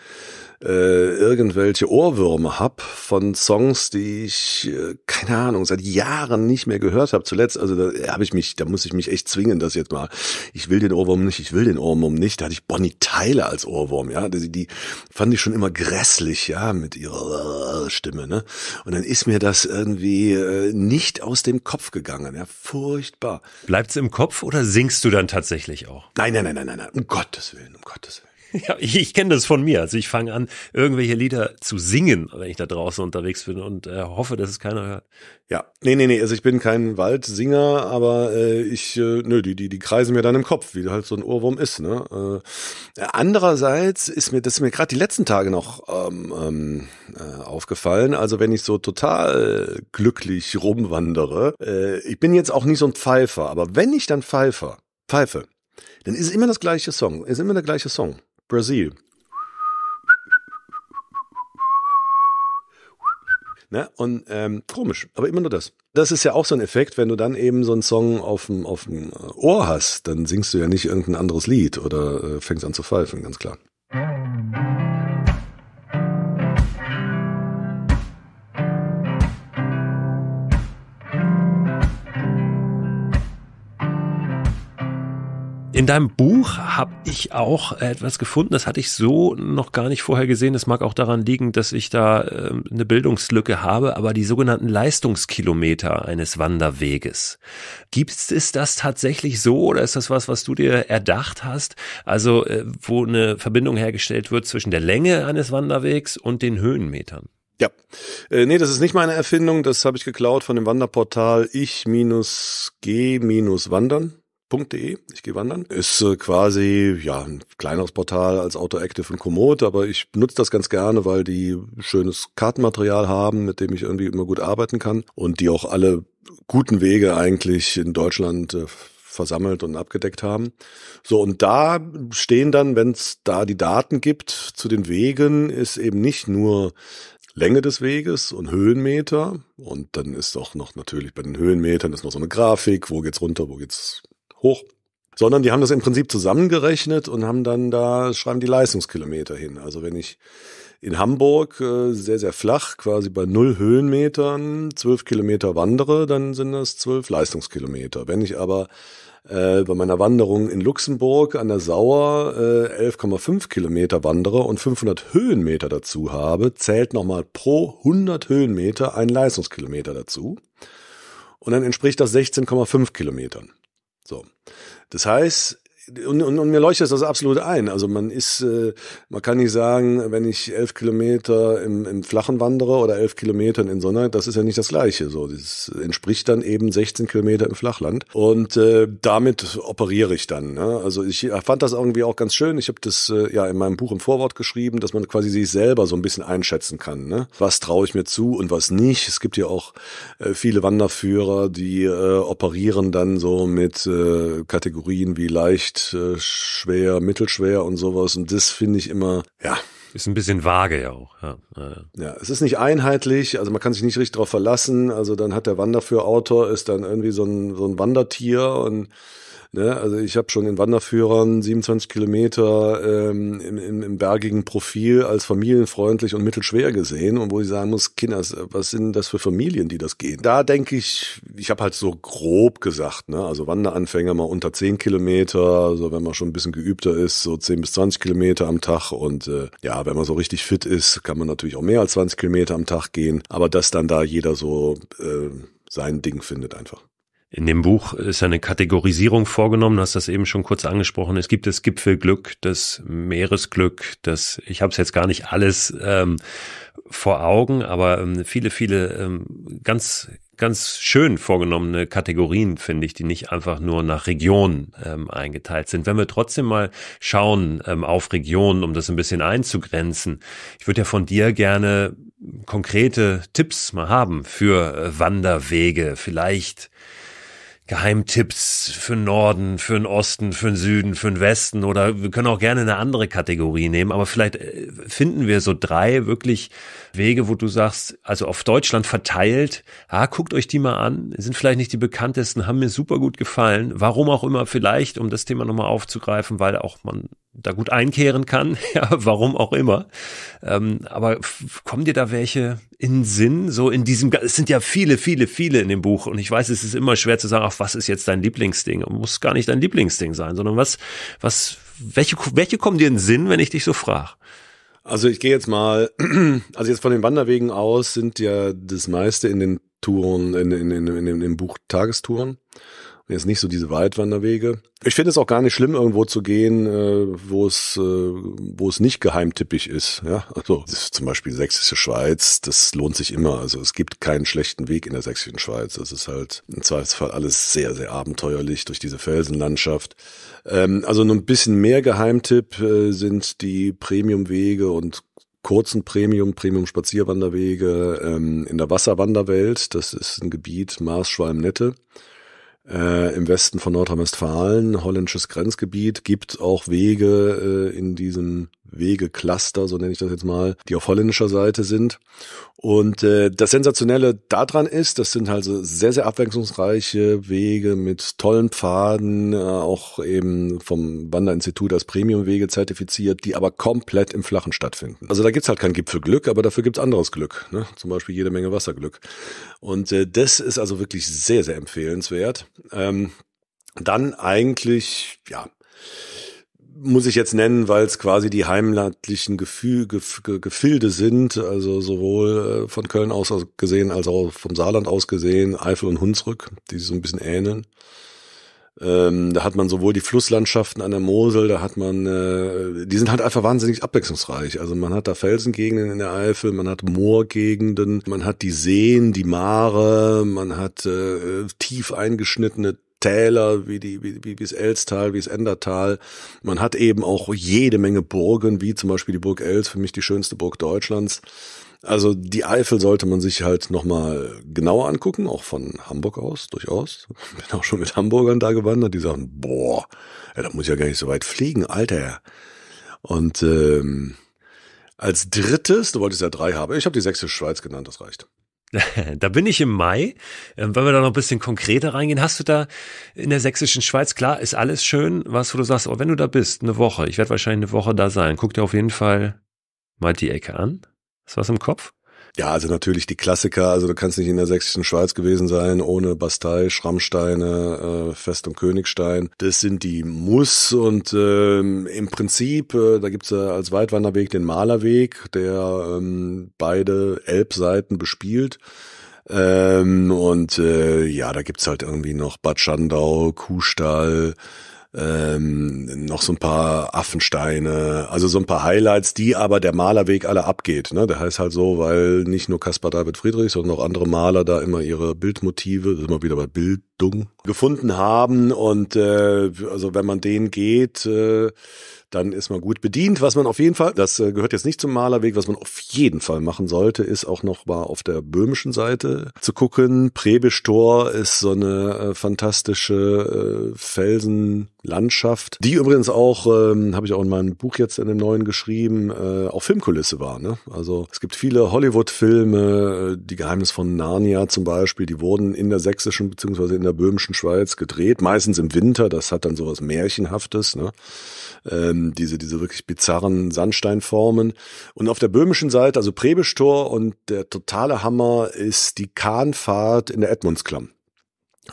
äh, irgendwelche Ohrwürme hab von Songs, die ich, äh, keine Ahnung, seit Jahren nicht mehr gehört habe. Zuletzt, also da äh, habe ich mich, da muss ich mich echt zwingen, das jetzt mal. Ich will den Ohrwurm nicht, ich will den Ohrwurm nicht. Da hatte ich Bonnie Tyler als Ohrwurm, ja. Die, die fand ich schon immer grässlich, ja, mit ihrer Stimme, ne? Und dann ist mir das irgendwie äh, nicht aus dem Kopf gegangen, ja. Furchtbar. Bleibt's im Kopf oder singst du dann tatsächlich auch? Nein, nein, nein, nein, nein, nein. Um Gottes Willen, um Gottes Willen. Ja, ich, ich kenne das von mir. Also ich fange an, irgendwelche Lieder zu singen, wenn ich da draußen unterwegs bin und äh, hoffe, dass es keiner hört. Ja, nee, nee, nee. Also ich bin kein Waldsinger, aber äh, ich, äh, nö, die, die, die kreisen mir dann im Kopf, wie halt so ein Ohrwurm ist. Ne? Äh, andererseits ist mir das ist mir gerade die letzten Tage noch ähm, ähm, äh, aufgefallen. Also wenn ich so total glücklich rumwandere, äh, ich bin jetzt auch nicht so ein Pfeifer, aber wenn ich dann Pfeifer, pfeife, dann ist immer das gleiche Song, ist immer der gleiche Song. Brazil. Ne? Und ähm, komisch, aber immer nur das. Das ist ja auch so ein Effekt, wenn du dann eben so einen Song auf dem, äh, Ohr hast, dann singst du ja nicht irgendein anderes Lied oder äh, fängst an zu pfeifen, ganz klar. In deinem Buch habe ich auch äh, etwas gefunden, das hatte ich so noch gar nicht vorher gesehen. Das mag auch daran liegen, dass ich da äh, eine Bildungslücke habe, aber die sogenannten Leistungskilometer eines Wanderweges. Gibt es das tatsächlich so oder ist das was, was du dir erdacht hast? Also äh, wo eine Verbindung hergestellt wird zwischen der Länge eines Wanderwegs und den Höhenmetern? Ja, äh, nee, das ist nicht meine Erfindung. Das habe ich geklaut von dem Wanderportal ich-g-wandern wandern.de. Ich gehe wandern. Ist äh, quasi ja ein kleineres Portal als Autoactive und Komoot, aber ich nutze das ganz gerne, weil die schönes Kartenmaterial haben, mit dem ich irgendwie immer gut arbeiten kann und die auch alle guten Wege eigentlich in Deutschland äh, versammelt und abgedeckt haben. So, und da stehen dann, wenn es da die Daten gibt zu den Wegen, ist eben nicht nur Länge des Weges und Höhenmeter. Und dann ist auch noch natürlich bei den Höhenmetern ist noch so eine Grafik, wo geht's runter, wo geht's hoch. Sondern die haben das im Prinzip zusammengerechnet und haben dann da, schreiben die Leistungskilometer hin. Also wenn ich in Hamburg äh, sehr, sehr flach, quasi bei null Höhenmetern, zwölf Kilometer wandere, dann sind das zwölf Leistungskilometer. Wenn ich aber äh, bei meiner Wanderung in Luxemburg an der Sauer äh, 11,5 Kilometer wandere und 500 Höhenmeter dazu habe, zählt nochmal pro 100 Höhenmeter ein Leistungskilometer dazu. Und dann entspricht das 16,5 Kilometern. So. Das heißt, und, und, und mir leuchtet das absolut ein. Also man ist, äh, man kann nicht sagen, wenn ich elf Kilometer im, im Flachen wandere oder elf Kilometer in Sonne, das ist ja nicht das Gleiche. So, das entspricht dann eben 16 Kilometer im Flachland und äh, damit operiere ich dann. Ne? Also ich fand das irgendwie auch ganz schön. Ich habe das äh, ja in meinem Buch im Vorwort geschrieben, dass man quasi sich selber so ein bisschen einschätzen kann. Ne? Was traue ich mir zu und was nicht? Es gibt ja auch äh, viele Wanderführer, die äh, operieren dann so mit äh, Kategorien wie leicht leicht, äh, schwer, mittelschwer und sowas. Und das finde ich immer, ja, ist ein bisschen vage ja auch. Ja, ja. ja, es ist nicht einheitlich, also man kann sich nicht richtig drauf verlassen. Also dann hat der Wanderführautor ist dann irgendwie so ein, so ein Wandertier und Ne? Also ich habe schon in Wanderführern 27 Kilometer ähm, im, im, im bergigen Profil als familienfreundlich und mittelschwer gesehen und wo ich sagen muss, Kinder, was sind das für Familien, die das gehen? Da denke ich, ich habe halt so grob gesagt, ne? also Wanderanfänger mal unter 10 Kilometer, also wenn man schon ein bisschen geübter ist, so 10 bis 20 Kilometer am Tag und äh, ja, wenn man so richtig fit ist, kann man natürlich auch mehr als 20 Kilometer am Tag gehen, aber dass dann da jeder so äh, sein Ding findet einfach. In dem Buch ist eine Kategorisierung vorgenommen, du hast das eben schon kurz angesprochen. Es gibt das Gipfelglück, das Meeresglück, das, ich habe es jetzt gar nicht alles ähm, vor Augen, aber ähm, viele, viele ähm, ganz, ganz schön vorgenommene Kategorien, finde ich, die nicht einfach nur nach Regionen ähm, eingeteilt sind. Wenn wir trotzdem mal schauen ähm, auf Regionen, um das ein bisschen einzugrenzen, ich würde ja von dir gerne konkrete Tipps mal haben für äh, Wanderwege, vielleicht Geheimtipps für den Norden, für den Osten, für den Süden, für den Westen oder wir können auch gerne eine andere Kategorie nehmen, aber vielleicht äh, finden wir so drei wirklich Wege, wo du sagst, also auf Deutschland verteilt, ah, guckt euch die mal an, sind vielleicht nicht die bekanntesten, haben mir super gut gefallen, warum auch immer vielleicht, um das Thema nochmal aufzugreifen, weil auch man da gut einkehren kann, ja, warum auch immer. Ähm, aber kommen dir da welche in Sinn? So in diesem, es sind ja viele, viele, viele in dem Buch und ich weiß, es ist immer schwer zu sagen, ach, was ist jetzt dein Lieblingsding? Muss gar nicht dein Lieblingsding sein, sondern was, was, welche, welche kommen dir in Sinn, wenn ich dich so frage? Also ich gehe jetzt mal, also jetzt von den Wanderwegen aus sind ja das meiste in den Touren, in, in, in, in, in dem Buch Tagestouren. Jetzt nicht so diese Waldwanderwege. Ich finde es auch gar nicht schlimm, irgendwo zu gehen, äh, wo es, äh, wo es nicht geheimtippig ist. Ja, also ist zum Beispiel sächsische Schweiz, das lohnt sich immer. Also es gibt keinen schlechten Weg in der sächsischen Schweiz. Das ist halt im Zweifelsfall alles sehr, sehr abenteuerlich durch diese Felsenlandschaft. Ähm, also nur ein bisschen mehr Geheimtipp äh, sind die Premiumwege und kurzen Premium, Premium-Spazierwanderwege ähm, in der Wasserwanderwelt. Das ist ein Gebiet maas nette äh, im Westen von Nordrhein-Westfalen, holländisches Grenzgebiet, gibt auch Wege äh, in diesem Wegecluster, so nenne ich das jetzt mal, die auf holländischer Seite sind. Und äh, das Sensationelle daran ist, das sind also sehr, sehr abwechslungsreiche Wege mit tollen Pfaden, äh, auch eben vom Wanderinstitut als Premium-Wege zertifiziert, die aber komplett im Flachen stattfinden. Also da gibt's halt kein Gipfelglück, aber dafür gibt's anderes Glück, ne? zum Beispiel jede Menge Wasserglück. Und äh, das ist also wirklich sehr, sehr empfehlenswert. Ähm, dann eigentlich, ja, muss ich jetzt nennen, weil es quasi die heimatlichen Gefü Gef Gefilde sind, also sowohl äh, von Köln aus gesehen als auch vom Saarland aus gesehen, Eifel und Hunsrück, die sich so ein bisschen ähneln. Ähm, da hat man sowohl die Flusslandschaften an der Mosel, da hat man, äh, die sind halt einfach wahnsinnig abwechslungsreich. Also man hat da Felsengegenden in der Eifel, man hat Moorgegenden, man hat die Seen, die Mare, man hat äh, tief eingeschnittene Täler, wie, die, wie, wie, wie das Elstal, wie das Endertal. Man hat eben auch jede Menge Burgen, wie zum Beispiel die Burg Els, für mich die schönste Burg Deutschlands. Also die Eifel sollte man sich halt nochmal genauer angucken, auch von Hamburg aus, durchaus. Bin auch schon mit Hamburgern da gewandert, die sagen, boah, ja, da muss ich ja gar nicht so weit fliegen, Alter. Und ähm, als drittes, du wolltest ja drei haben, ich habe die sächsische Schweiz genannt, das reicht. Da bin ich im Mai. Ähm, wenn wir da noch ein bisschen konkreter reingehen, hast du da in der sächsischen Schweiz, klar, ist alles schön, was wo du sagst, aber wenn du da bist, eine Woche, ich werde wahrscheinlich eine Woche da sein, guck dir auf jeden Fall mal die Ecke an. Ist was im Kopf? Ja, also natürlich die Klassiker, also du kannst nicht in der sächsischen Schweiz gewesen sein, ohne Bastei, Schrammsteine, äh, und Königstein. Das sind die Muss und ähm, im Prinzip, äh, da gibt's äh, als Weitwanderweg den Malerweg, der ähm, beide Elbseiten bespielt. Ähm, und äh, ja, da gibt's halt irgendwie noch Bad Schandau, Kuhstall, ähm, noch so ein paar Affensteine, also so ein paar Highlights, die aber der Malerweg alle abgeht. Ne? Der heißt halt so, weil nicht nur Caspar David Friedrich, sondern auch andere Maler da immer ihre Bildmotive, immer wieder bei Bildung, gefunden haben. Und äh, also wenn man den geht, äh, dann ist man gut bedient. Was man auf jeden Fall, das äh, gehört jetzt nicht zum Malerweg, was man auf jeden Fall machen sollte, ist auch noch mal auf der böhmischen Seite zu gucken. Prebistor ist so eine äh, fantastische äh, Felsenlandschaft, die übrigens auch, ähm, habe ich auch in meinem Buch jetzt in dem neuen geschrieben, äh, auch Filmkulisse war. Ne? Also es gibt viele Hollywood-Filme, äh, die Geheimnis von Narnia zum Beispiel, die wurden in der sächsischen bzw. in der böhmischen Schweiz gedreht, meistens im Winter, das hat dann sowas Märchenhaftes. Ne? ähm, diese, diese wirklich bizarren Sandsteinformen. Und auf der böhmischen Seite, also Präbestor und der totale Hammer ist die Kahnfahrt in der Edmundsklamm.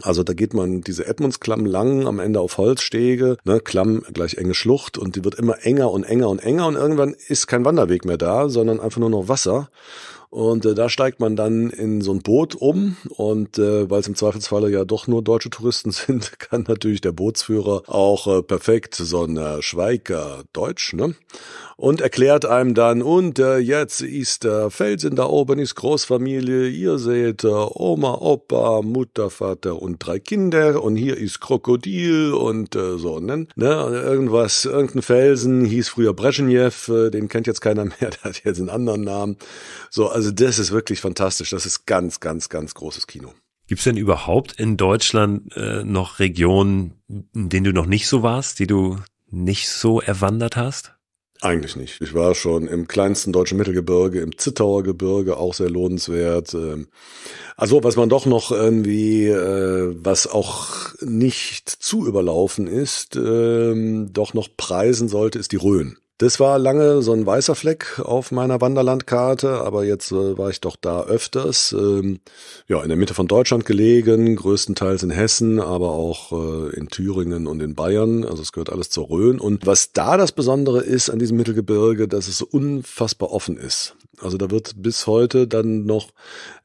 Also da geht man diese Edmundsklamm lang, am Ende auf Holzstege, ne, Klamm gleich enge Schlucht und die wird immer enger und enger und enger und irgendwann ist kein Wanderweg mehr da, sondern einfach nur noch Wasser. Und äh, da steigt man dann in so ein Boot um und äh, weil es im Zweifelsfalle ja doch nur deutsche Touristen sind, kann natürlich der Bootsführer auch äh, perfekt so ein äh, Schweiger Deutsch, ne? und erklärt einem dann, und äh, jetzt ist der Felsen da oben, ist Großfamilie, ihr seht äh, Oma, Opa, Mutter, Vater und drei Kinder und hier ist Krokodil und äh, so, ne? ne irgendwas, irgendein Felsen hieß früher Brezhnev, äh, den kennt jetzt keiner mehr, der hat jetzt einen anderen Namen. So, also das ist wirklich fantastisch, das ist ganz, ganz, ganz großes Kino. Gibt es denn überhaupt in Deutschland äh, noch Regionen, in denen du noch nicht so warst, die du nicht so erwandert hast? Eigentlich nicht. Ich war schon im kleinsten deutschen Mittelgebirge, im Zittauer Gebirge, auch sehr lohnenswert. Ähm. Also was man doch noch irgendwie, äh, was auch nicht zu überlaufen ist, ähm, doch noch preisen sollte, ist die Rhön. Das war lange so ein weißer Fleck auf meiner Wanderlandkarte, aber jetzt äh, war ich doch da öfters. Ähm, ja, in der Mitte von Deutschland gelegen, größtenteils in Hessen, aber auch äh, in Thüringen und in Bayern. Also es gehört alles zur Rhön. Und was da das Besondere ist an diesem Mittelgebirge, dass es so unfassbar offen ist. Also da wird bis heute dann noch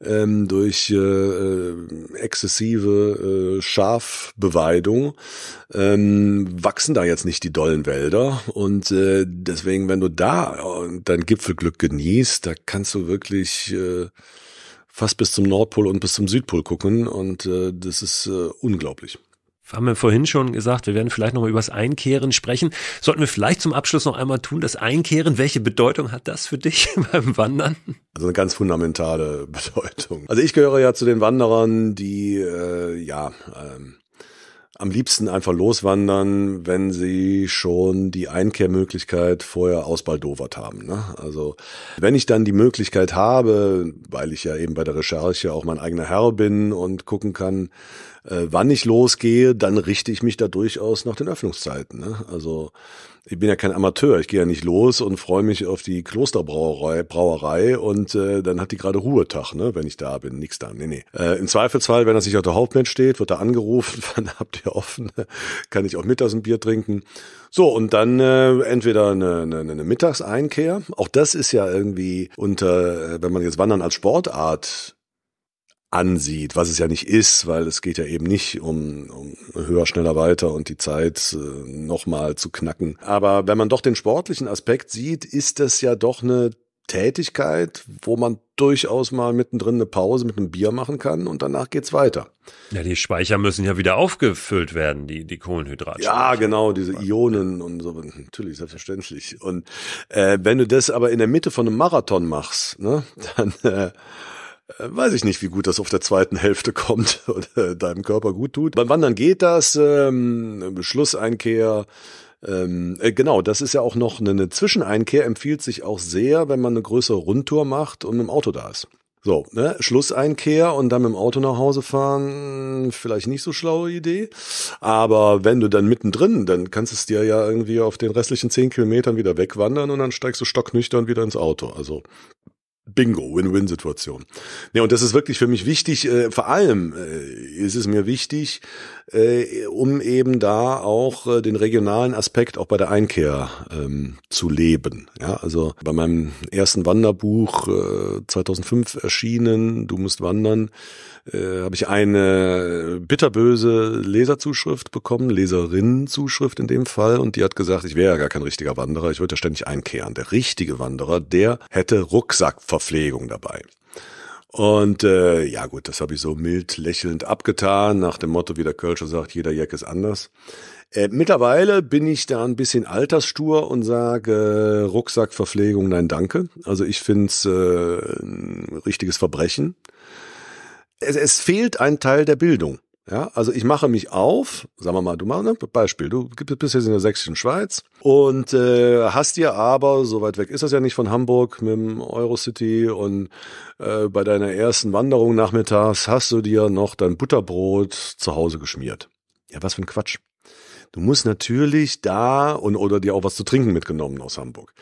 ähm, durch äh, äh, exzessive äh, Schafbeweidung ähm, wachsen da jetzt nicht die dollen Wälder und äh, deswegen, wenn du da äh, dein Gipfelglück genießt, da kannst du wirklich äh, fast bis zum Nordpol und bis zum Südpol gucken und äh, das ist äh, unglaublich haben wir vorhin schon gesagt, wir werden vielleicht nochmal über das Einkehren sprechen. Sollten wir vielleicht zum Abschluss noch einmal tun, das Einkehren, welche Bedeutung hat das für dich beim Wandern? Also eine ganz fundamentale Bedeutung. Also ich gehöre ja zu den Wanderern, die äh, ja ähm, am liebsten einfach loswandern, wenn sie schon die Einkehrmöglichkeit vorher ausbaldowert haben. Ne? Also wenn ich dann die Möglichkeit habe, weil ich ja eben bei der Recherche auch mein eigener Herr bin und gucken kann, äh, wann ich losgehe, dann richte ich mich da durchaus nach den Öffnungszeiten. Ne? Also ich bin ja kein Amateur, ich gehe ja nicht los und freue mich auf die Klosterbrauerei Brauerei und äh, dann hat die gerade Ruhetag, ne, wenn ich da bin, nix da, nee, nee. Äh, Im Zweifelsfall, wenn das nicht auf der Hauptmesse steht, wird da angerufen, wann habt ihr offen, kann ich auch mittags ein Bier trinken. So, und dann äh, entweder eine, eine, eine Mittagseinkehr, auch das ist ja irgendwie unter, äh, wenn man jetzt Wandern als Sportart ansieht, was es ja nicht ist, weil es geht ja eben nicht um, um höher, schneller, weiter und die Zeit äh, nochmal zu knacken. Aber wenn man doch den sportlichen Aspekt sieht, ist das ja doch eine Tätigkeit, wo man durchaus mal mittendrin eine Pause mit einem Bier machen kann und danach geht's weiter. Ja, die Speicher müssen ja wieder aufgefüllt werden, die, die Kohlenhydrate. Ja, genau, diese Ionen und so, natürlich, selbstverständlich. Und äh, wenn du das aber in der Mitte von einem Marathon machst, ne, dann äh, äh, weiß ich nicht, wie gut das auf der zweiten Hälfte kommt oder deinem Körper gut tut. Beim Wandern geht das, ähm, Schlusseinkehr, ähm, äh, genau, das ist ja auch noch eine, eine Zwischeneinkehr, empfiehlt sich auch sehr, wenn man eine größere Rundtour macht und mit dem Auto da ist. So, ne, Schlusseinkehr und dann mit dem Auto nach Hause fahren, vielleicht nicht so schlaue Idee. Aber wenn du dann mittendrin, dann kannst du es dir ja irgendwie auf den restlichen zehn Kilometern wieder wegwandern und dann steigst du stocknüchtern wieder ins Auto. Also Bingo, Win-Win-Situation. Ja, und das ist wirklich für mich wichtig. Äh, vor allem äh, ist es mir wichtig, äh, um eben da auch äh, den regionalen Aspekt auch bei der Einkehr ähm, zu leben. Ja, also bei meinem ersten Wanderbuch äh, 2005 erschienen, Du musst wandern, äh, habe ich eine bitterböse Leserzuschrift bekommen, Leserinnenzuschrift in dem Fall, und die hat gesagt, ich wäre ja gar kein richtiger Wanderer, ich würde ja ständig einkehren. Der richtige Wanderer, der hätte Rucksackverpflegung dabei. Und äh, ja gut, das habe ich so mild lächelnd abgetan, nach dem Motto, wie der Kölscher sagt, jeder Jack ist anders. Äh, mittlerweile bin ich da ein bisschen altersstur und sage äh, Rucksackverpflegung, nein danke. Also ich finde es äh, ein richtiges Verbrechen. Es, es fehlt ein Teil der Bildung. Ja, also ich mache mich auf, sagen wir mal, du machst ein ne, Beispiel, du bist jetzt in der sächsischen Schweiz und äh, hast dir aber, so weit weg ist das ja nicht von Hamburg mit dem Eurocity und äh, bei deiner ersten Wanderung nachmittags hast du dir noch dein Butterbrot zu Hause geschmiert. Ja, was für ein Quatsch. Du musst natürlich da und oder dir auch was zu trinken mitgenommen aus Hamburg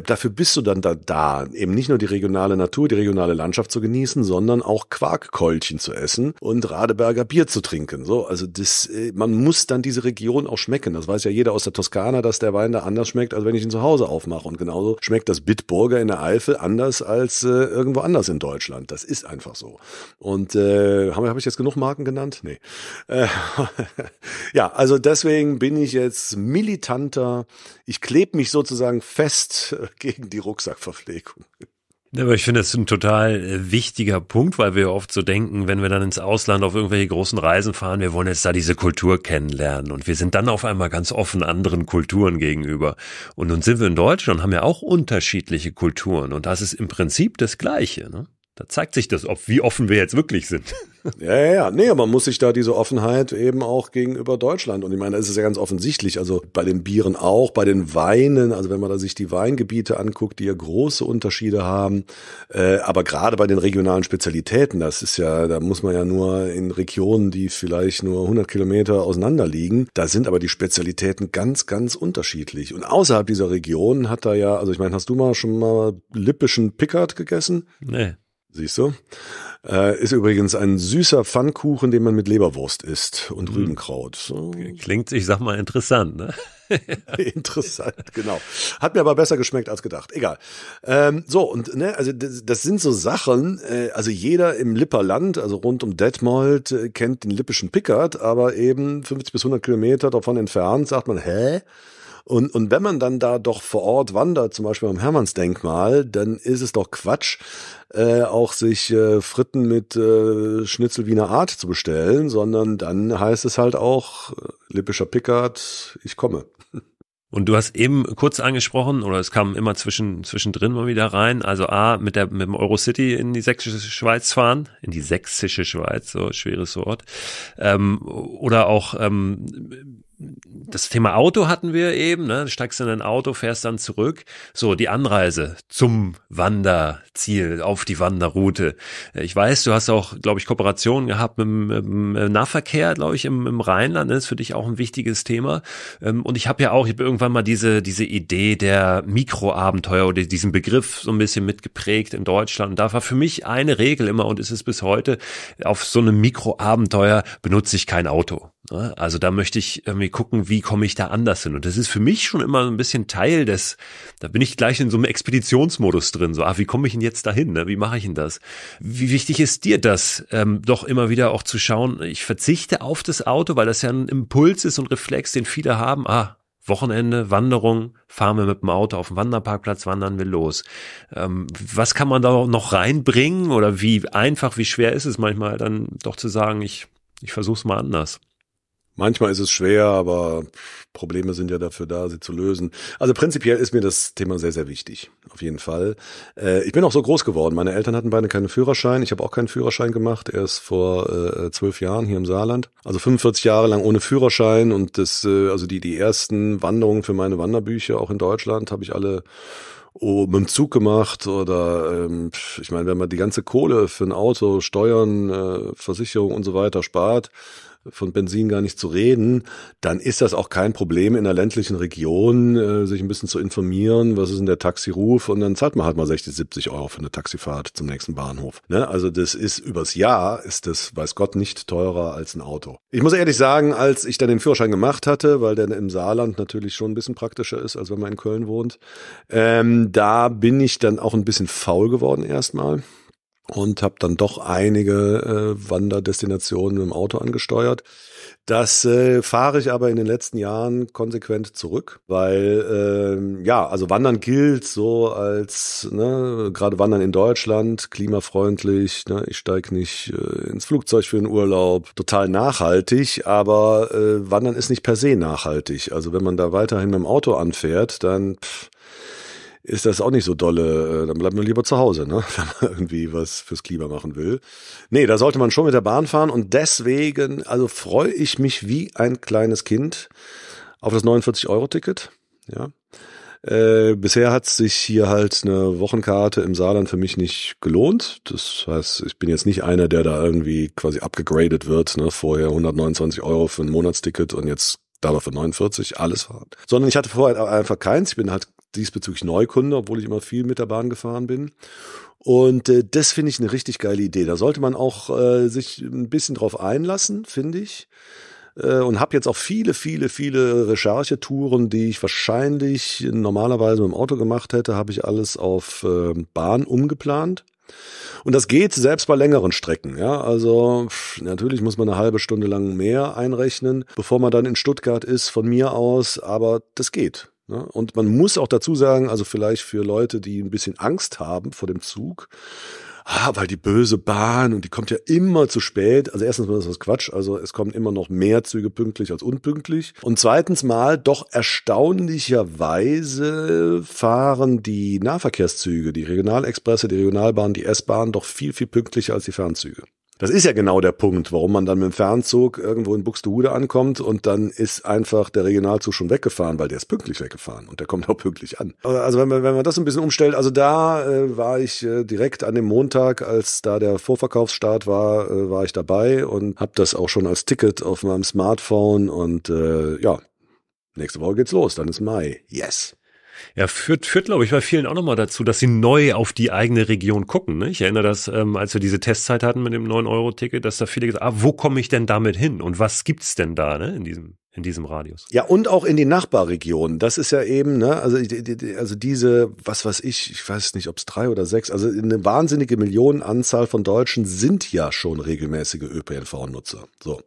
dafür bist du dann da, da, eben nicht nur die regionale Natur, die regionale Landschaft zu genießen, sondern auch Quarkkeulchen zu essen und Radeberger Bier zu trinken. So, also das, äh, man muss dann diese Region auch schmecken. Das weiß ja jeder aus der Toskana, dass der Wein da anders schmeckt, als wenn ich ihn zu Hause aufmache. Und genauso schmeckt das Bitburger in der Eifel anders als äh, irgendwo anders in Deutschland. Das ist einfach so. Und äh, habe hab ich jetzt genug Marken genannt? Nee. Äh, ja, also deswegen bin ich jetzt militanter. Ich klebe mich sozusagen fest gegen die Rucksackverpflegung. Ja, aber ich finde, das ist ein total äh, wichtiger Punkt, weil wir oft so denken, wenn wir dann ins Ausland auf irgendwelche großen Reisen fahren, wir wollen jetzt da diese Kultur kennenlernen und wir sind dann auf einmal ganz offen anderen Kulturen gegenüber. Und nun sind wir in Deutschland und haben ja auch unterschiedliche Kulturen und das ist im Prinzip das Gleiche. Ne? Da zeigt sich das, ob, wie offen wir jetzt wirklich sind. Ja, ja, ja. Nee, man muss sich da diese Offenheit eben auch gegenüber Deutschland. Und ich meine, das ist ja ganz offensichtlich. Also bei den Bieren auch, bei den Weinen. Also wenn man da sich die Weingebiete anguckt, die ja große Unterschiede haben. Äh, aber gerade bei den regionalen Spezialitäten, das ist ja, da muss man ja nur in Regionen, die vielleicht nur 100 Kilometer auseinander liegen. Da sind aber die Spezialitäten ganz, ganz unterschiedlich. Und außerhalb dieser Region hat da ja, also ich meine, hast du mal schon mal lippischen Pickard gegessen? Nee. Siehst du? Äh, ist übrigens ein süßer Pfannkuchen, den man mit Leberwurst isst und mhm. Rübenkraut. So. Klingt, ich sag mal, interessant, ne? interessant, genau. Hat mir aber besser geschmeckt als gedacht. Egal. Ähm, so, und ne, also das, das sind so Sachen, äh, also jeder im Lipperland, also rund um Detmold, äh, kennt den lippischen Pickard, aber eben 50 bis 100 Kilometer davon entfernt sagt man, hä? Und, und wenn man dann da doch vor Ort wandert, zum Beispiel am Hermannsdenkmal, dann ist es doch Quatsch, äh, auch sich äh, Fritten mit äh, Schnitzel Wiener Art zu bestellen, sondern dann heißt es halt auch, äh, Lippischer Pickard, ich komme. Und du hast eben kurz angesprochen, oder es kam immer zwischen, zwischendrin mal wieder rein, also A, mit, der, mit dem Eurocity in die sächsische Schweiz fahren, in die sächsische Schweiz, so schweres Wort, ähm, oder auch ähm, das Thema Auto hatten wir eben, ne? steigst in ein Auto, fährst dann zurück. So, die Anreise zum Wanderziel, auf die Wanderroute. Ich weiß, du hast auch, glaube ich, Kooperationen gehabt mit dem, äh, Nahverkehr, glaube ich, im, im Rheinland. Ne? Das ist für dich auch ein wichtiges Thema. Ähm, und ich habe ja auch, ich habe irgendwann mal diese, diese Idee der Mikroabenteuer oder diesen Begriff so ein bisschen mitgeprägt in Deutschland. Und da war für mich eine Regel immer und ist es bis heute, auf so einem Mikroabenteuer benutze ich kein Auto. Ne? Also da möchte ich irgendwie gucken, wie komme ich da anders hin. Und das ist für mich schon immer ein bisschen Teil des, da bin ich gleich in so einem Expeditionsmodus drin. So, ah, wie komme ich denn jetzt dahin? Ne? Wie mache ich denn das? Wie wichtig ist dir das, ähm, doch immer wieder auch zu schauen, ich verzichte auf das Auto, weil das ja ein Impuls ist und Reflex, den viele haben. Ah, Wochenende, Wanderung, fahren wir mit dem Auto auf den Wanderparkplatz, wandern wir los. Ähm, was kann man da noch reinbringen oder wie einfach, wie schwer ist es manchmal dann doch zu sagen, ich, ich versuch's mal anders? Manchmal ist es schwer, aber Probleme sind ja dafür da, sie zu lösen. Also prinzipiell ist mir das Thema sehr, sehr wichtig. Auf jeden Fall. Äh, ich bin auch so groß geworden. Meine Eltern hatten beide keinen Führerschein. Ich habe auch keinen Führerschein gemacht. Erst vor äh, zwölf Jahren hier im Saarland. Also 45 Jahre lang ohne Führerschein. Und das, äh, also die, die ersten Wanderungen für meine Wanderbücher auch in Deutschland habe ich alle oh, mit dem Zug gemacht oder ähm, ich meine, wenn man die ganze Kohle für ein Auto, Steuern, äh, Versicherung und so weiter spart, von Benzin gar nicht zu reden, dann ist das auch kein Problem in der ländlichen Region, äh, sich ein bisschen zu informieren, was ist denn der Taxiruf und dann zahlt man halt mal 60, 70 Euro für eine Taxifahrt zum nächsten Bahnhof. Ne? Also das ist übers Jahr, ist das, weiß Gott, nicht teurer als ein Auto. Ich muss ehrlich sagen, als ich dann den Führerschein gemacht hatte, weil der im Saarland natürlich schon ein bisschen praktischer ist, als wenn man in Köln wohnt, ähm, da bin ich dann auch ein bisschen faul geworden erstmal und habe dann doch einige äh, Wanderdestinationen mit dem Auto angesteuert. Das äh, fahre ich aber in den letzten Jahren konsequent zurück, weil ähm, ja, also Wandern gilt so als ne, gerade Wandern in Deutschland klimafreundlich. Ne, ich steige nicht äh, ins Flugzeug für den Urlaub, total nachhaltig. Aber äh, Wandern ist nicht per se nachhaltig. Also wenn man da weiterhin mit dem Auto anfährt, dann pff, ist das auch nicht so dolle. Äh, dann bleibt man lieber zu Hause, ne? wenn man irgendwie was fürs Klima machen will. Nee, da sollte man schon mit der Bahn fahren. Und deswegen, also freue ich mich wie ein kleines Kind auf das 49-Euro-Ticket. Ja. Äh, bisher hat sich hier halt eine Wochenkarte im Saarland für mich nicht gelohnt. Das heißt, ich bin jetzt nicht einer, der da irgendwie quasi abgegradet wird. Ne? Vorher 129 Euro für ein Monatsticket und jetzt da war für 49 alles fahren. Sondern ich hatte vorher einfach keins. Ich bin halt diesbezüglich Neukunde, obwohl ich immer viel mit der Bahn gefahren bin. Und äh, das finde ich eine richtig geile Idee. Da sollte man auch äh, sich ein bisschen drauf einlassen, finde ich Äh, und habe jetzt auch viele, viele, viele Recherchetouren, die ich wahrscheinlich normalerweise mit dem Auto gemacht hätte, habe ich alles auf ähm, Bahn umgeplant. Und das geht selbst bei längeren Strecken. Ja? Also natürlich muss man eine halbe Stunde lang mehr einrechnen, bevor man dann in Stuttgart ist, von mir aus, aber das geht. Ne? Und man muss auch dazu sagen, also vielleicht für Leute, die ein bisschen Angst haben vor dem Zug, ah, weil die böse Bahn und die kommt ja immer zu spät. Also erstens mal ist das Quatsch. Also es kommen immer noch mehr Züge pünktlich als unpünktlich. Und zweitens mal doch erstaunlicherweise fahren die Nahverkehrszüge, die Regionalexpresse, die Regionalbahn, die S-Bahn doch viel, viel pünktlicher als die Fernzüge. Das ist ja genau der Punkt, warum man dann mit dem Fernzug irgendwo in Buxtehude ankommt und dann ist einfach der Regionalzug schon weggefahren, weil der ist pünktlich weggefahren und der kommt auch pünktlich an. Also wenn man, wenn man das ein bisschen umstellt, also da äh, war ich äh, direkt an dem Montag, als da der Vorverkaufsstart war, äh, war ich dabei und habe das auch schon als Ticket auf meinem Smartphone und äh, ja, nächste Woche geht's los, dann ist Mai. Yes. Ja, führt, führt glaube ich, bei vielen auch nochmal dazu, dass sie neu auf die eigene Region gucken. Ne? Ich erinnere das, ähm, als wir diese Testzeit hatten mit dem 9-Euro-Ticket, dass da viele gesagt haben, ah, wo komme ich denn damit hin und was gibt's denn da ne, in diesem in diesem Radius. Ja, und auch in die Nachbarregionen. Das ist ja eben, ne, also, also diese, was weiß ich, ich weiß nicht, ob es drei oder sechs, also eine wahnsinnige Millionenanzahl von Deutschen sind ja schon regelmäßige ÖPNV-Nutzer. So.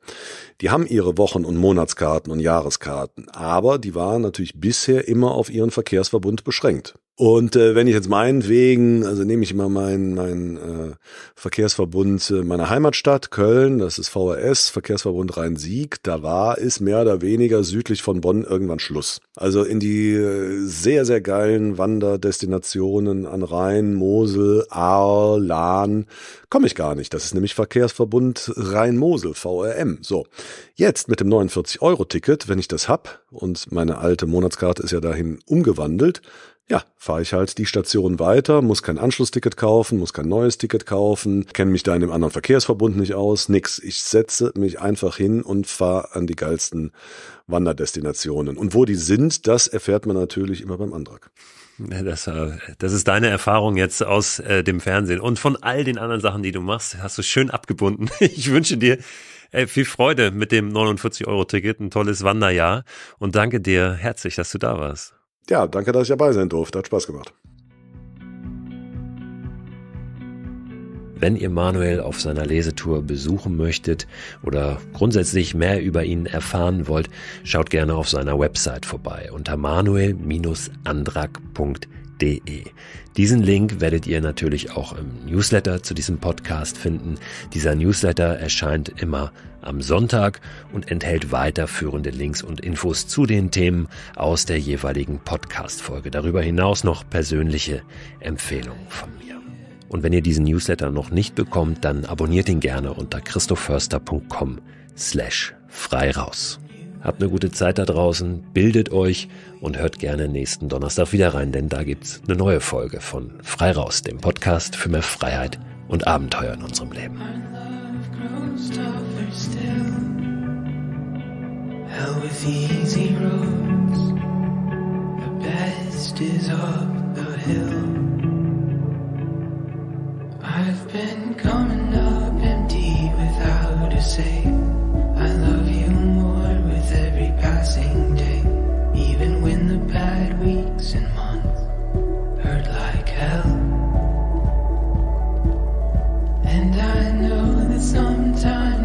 Die haben ihre Wochen- und Monatskarten und Jahreskarten, aber die waren natürlich bisher immer auf ihren Verkehrsverbund beschränkt. Und äh, wenn ich jetzt meinen Wegen, also nehme ich immer meinen mein, äh, Verkehrsverbund äh, meiner Heimatstadt Köln, das ist VRS, Verkehrsverbund Rhein-Sieg, da war, ist mehr oder weniger südlich von Bonn irgendwann Schluss. Also in die äh, sehr, sehr geilen Wanderdestinationen an Rhein, Mosel, Ahr, Lahn komme ich gar nicht. Das ist nämlich Verkehrsverbund Rhein-Mosel, VRM. So, jetzt mit dem 49-Euro-Ticket, wenn ich das hab, und meine alte Monatskarte ist ja dahin umgewandelt, ja, fahre ich halt die Station weiter, muss kein Anschlussticket kaufen, muss kein neues Ticket kaufen, kenne mich da in dem anderen Verkehrsverbund nicht aus, nix. Ich setze mich einfach hin und fahre an die geilsten Wanderdestinationen. Und wo die sind, das erfährt man natürlich immer beim Antrag. Das, äh, das ist deine Erfahrung jetzt aus äh, dem Fernsehen. Und von all den anderen Sachen, die du machst, hast du schön abgebunden. Ich wünsche dir Ey, äh, viel Freude mit dem 49-Euro-Ticket, ein tolles Wanderjahr und danke dir herzlich, dass du da warst. Ja, danke, dass ich dabei sein durfte. Hat Spaß gemacht. Wenn ihr Manuel auf seiner Lesetour besuchen möchtet oder grundsätzlich mehr über ihn erfahren wollt, schaut gerne auf seiner Website vorbei unter manuel-andrak.de www.ftf.de. Diesen Link werdet ihr natürlich auch im Newsletter zu diesem Podcast finden. Dieser Newsletter erscheint immer am Sonntag und enthält weiterführende Links und Infos zu den Themen aus der jeweiligen Podcast-Folge. Darüber hinaus noch persönliche Empfehlungen von mir. Und wenn ihr diesen Newsletter noch nicht bekommt, dann abonniert ihn gerne unter christoförster.com slash frei raus. Habt eine gute Zeit da draußen, bildet euch und hört gerne nächsten Donnerstag wieder rein, denn da gibt es eine neue Folge von Frei raus, dem Podcast für mehr Freiheit und Abenteuer in unserem Leben. Hell with easy roads. The best is up the hill. I've been coming up empty without a say. passing day, even when the bad weeks and months hurt like hell. And I know that sometimes.